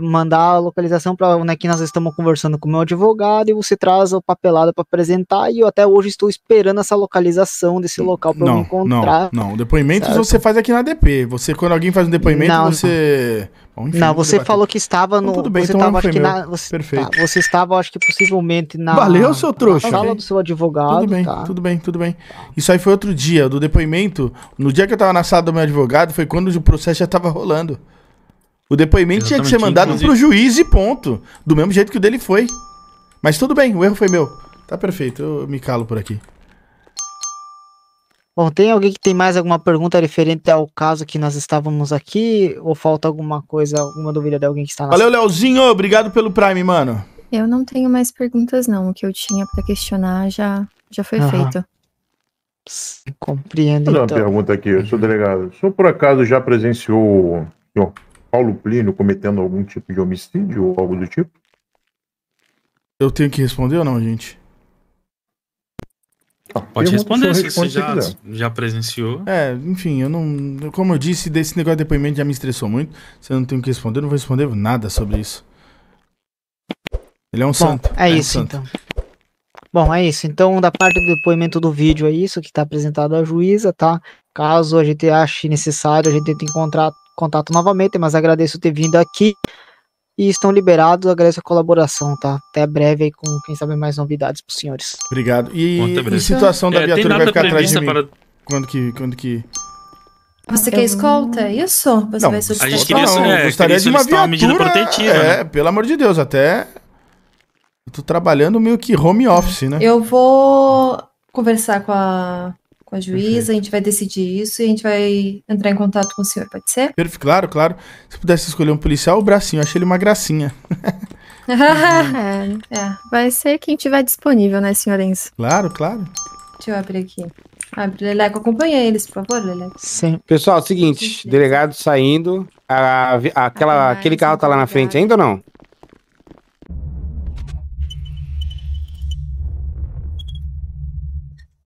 mandar a localização para onde né, que nós estamos conversando com o meu advogado e você traz o papelado para apresentar e eu até hoje estou esperando essa localização desse local para eu encontrar. Não, não, depoimentos certo? você faz aqui na DP. Você quando alguém faz um depoimento, não, você Bom, enfim, não, você falou que estava no. Então, tudo bem, você então é acho que na, você, Perfeito. Tá, você estava, acho que possivelmente na. Valeu, seu trouxa. Na sala do seu advogado. Tudo bem, tá. tudo bem, tudo bem. Isso aí foi outro dia do depoimento. No dia que eu estava na sala do meu advogado, foi quando o processo já estava rolando. O depoimento tinha que ser mandado inclusive. pro juiz e ponto. Do mesmo jeito que o dele foi. Mas tudo bem, o erro foi meu. Tá perfeito, eu me calo por aqui. Bom, tem alguém que tem mais alguma pergunta referente ao caso que nós estávamos aqui? Ou falta alguma coisa, alguma dúvida de alguém que está Valeu, Leozinho! Obrigado pelo Prime, mano. Eu não tenho mais perguntas, não. O que eu tinha para questionar já, já foi feito. compreendo. Vou então. uma pergunta aqui, eu sou delegado. O senhor, por acaso, já presenciou senhor Paulo Plínio cometendo algum tipo de homicídio ou algo do tipo? Eu tenho que responder ou não, gente? Ah, Pode responder se você já, já presenciou. É, enfim, eu não. Como eu disse, desse negócio de depoimento já me estressou muito. Se eu não tenho que responder, eu não vou responder nada sobre isso. Ele é um Bom, santo. É, é isso um santo. então. Bom, é isso. Então, da parte do depoimento do vídeo, é isso que está apresentado à juíza, tá? Caso a gente ache necessário, a gente tenta encontrar contato novamente, mas agradeço ter vindo aqui e estão liberados. Agradeço a colaboração, tá? Até breve aí com, quem sabe, mais novidades pros senhores. Obrigado. E em situação da é, viatura vai ficar atrás de mim? Para... Quando que... Quando que... Você quer escolta? Isso? Você não, vai solicitar? A gente queria, não, é, gostaria de uma viatura. Uma medida protetiva, né? é, né? pelo amor de Deus, até... Eu tô trabalhando meio que home office, né? Eu vou conversar com a com a juíza, Perfeito. a gente vai decidir isso e a gente vai entrar em contato com o senhor, pode ser? Perfeito, claro, claro. Se pudesse escolher um policial, o bracinho, eu achei ele uma gracinha. é, é, vai ser quem tiver disponível, né, senhor Enzo? Claro, claro. Deixa eu abrir aqui. Abre, Leleco, acompanha eles, por favor, Leleco. Sim. Pessoal, é o seguinte, delegado saindo, a, a, aquela, ah, aquele carro tá lá na frente ainda ou não?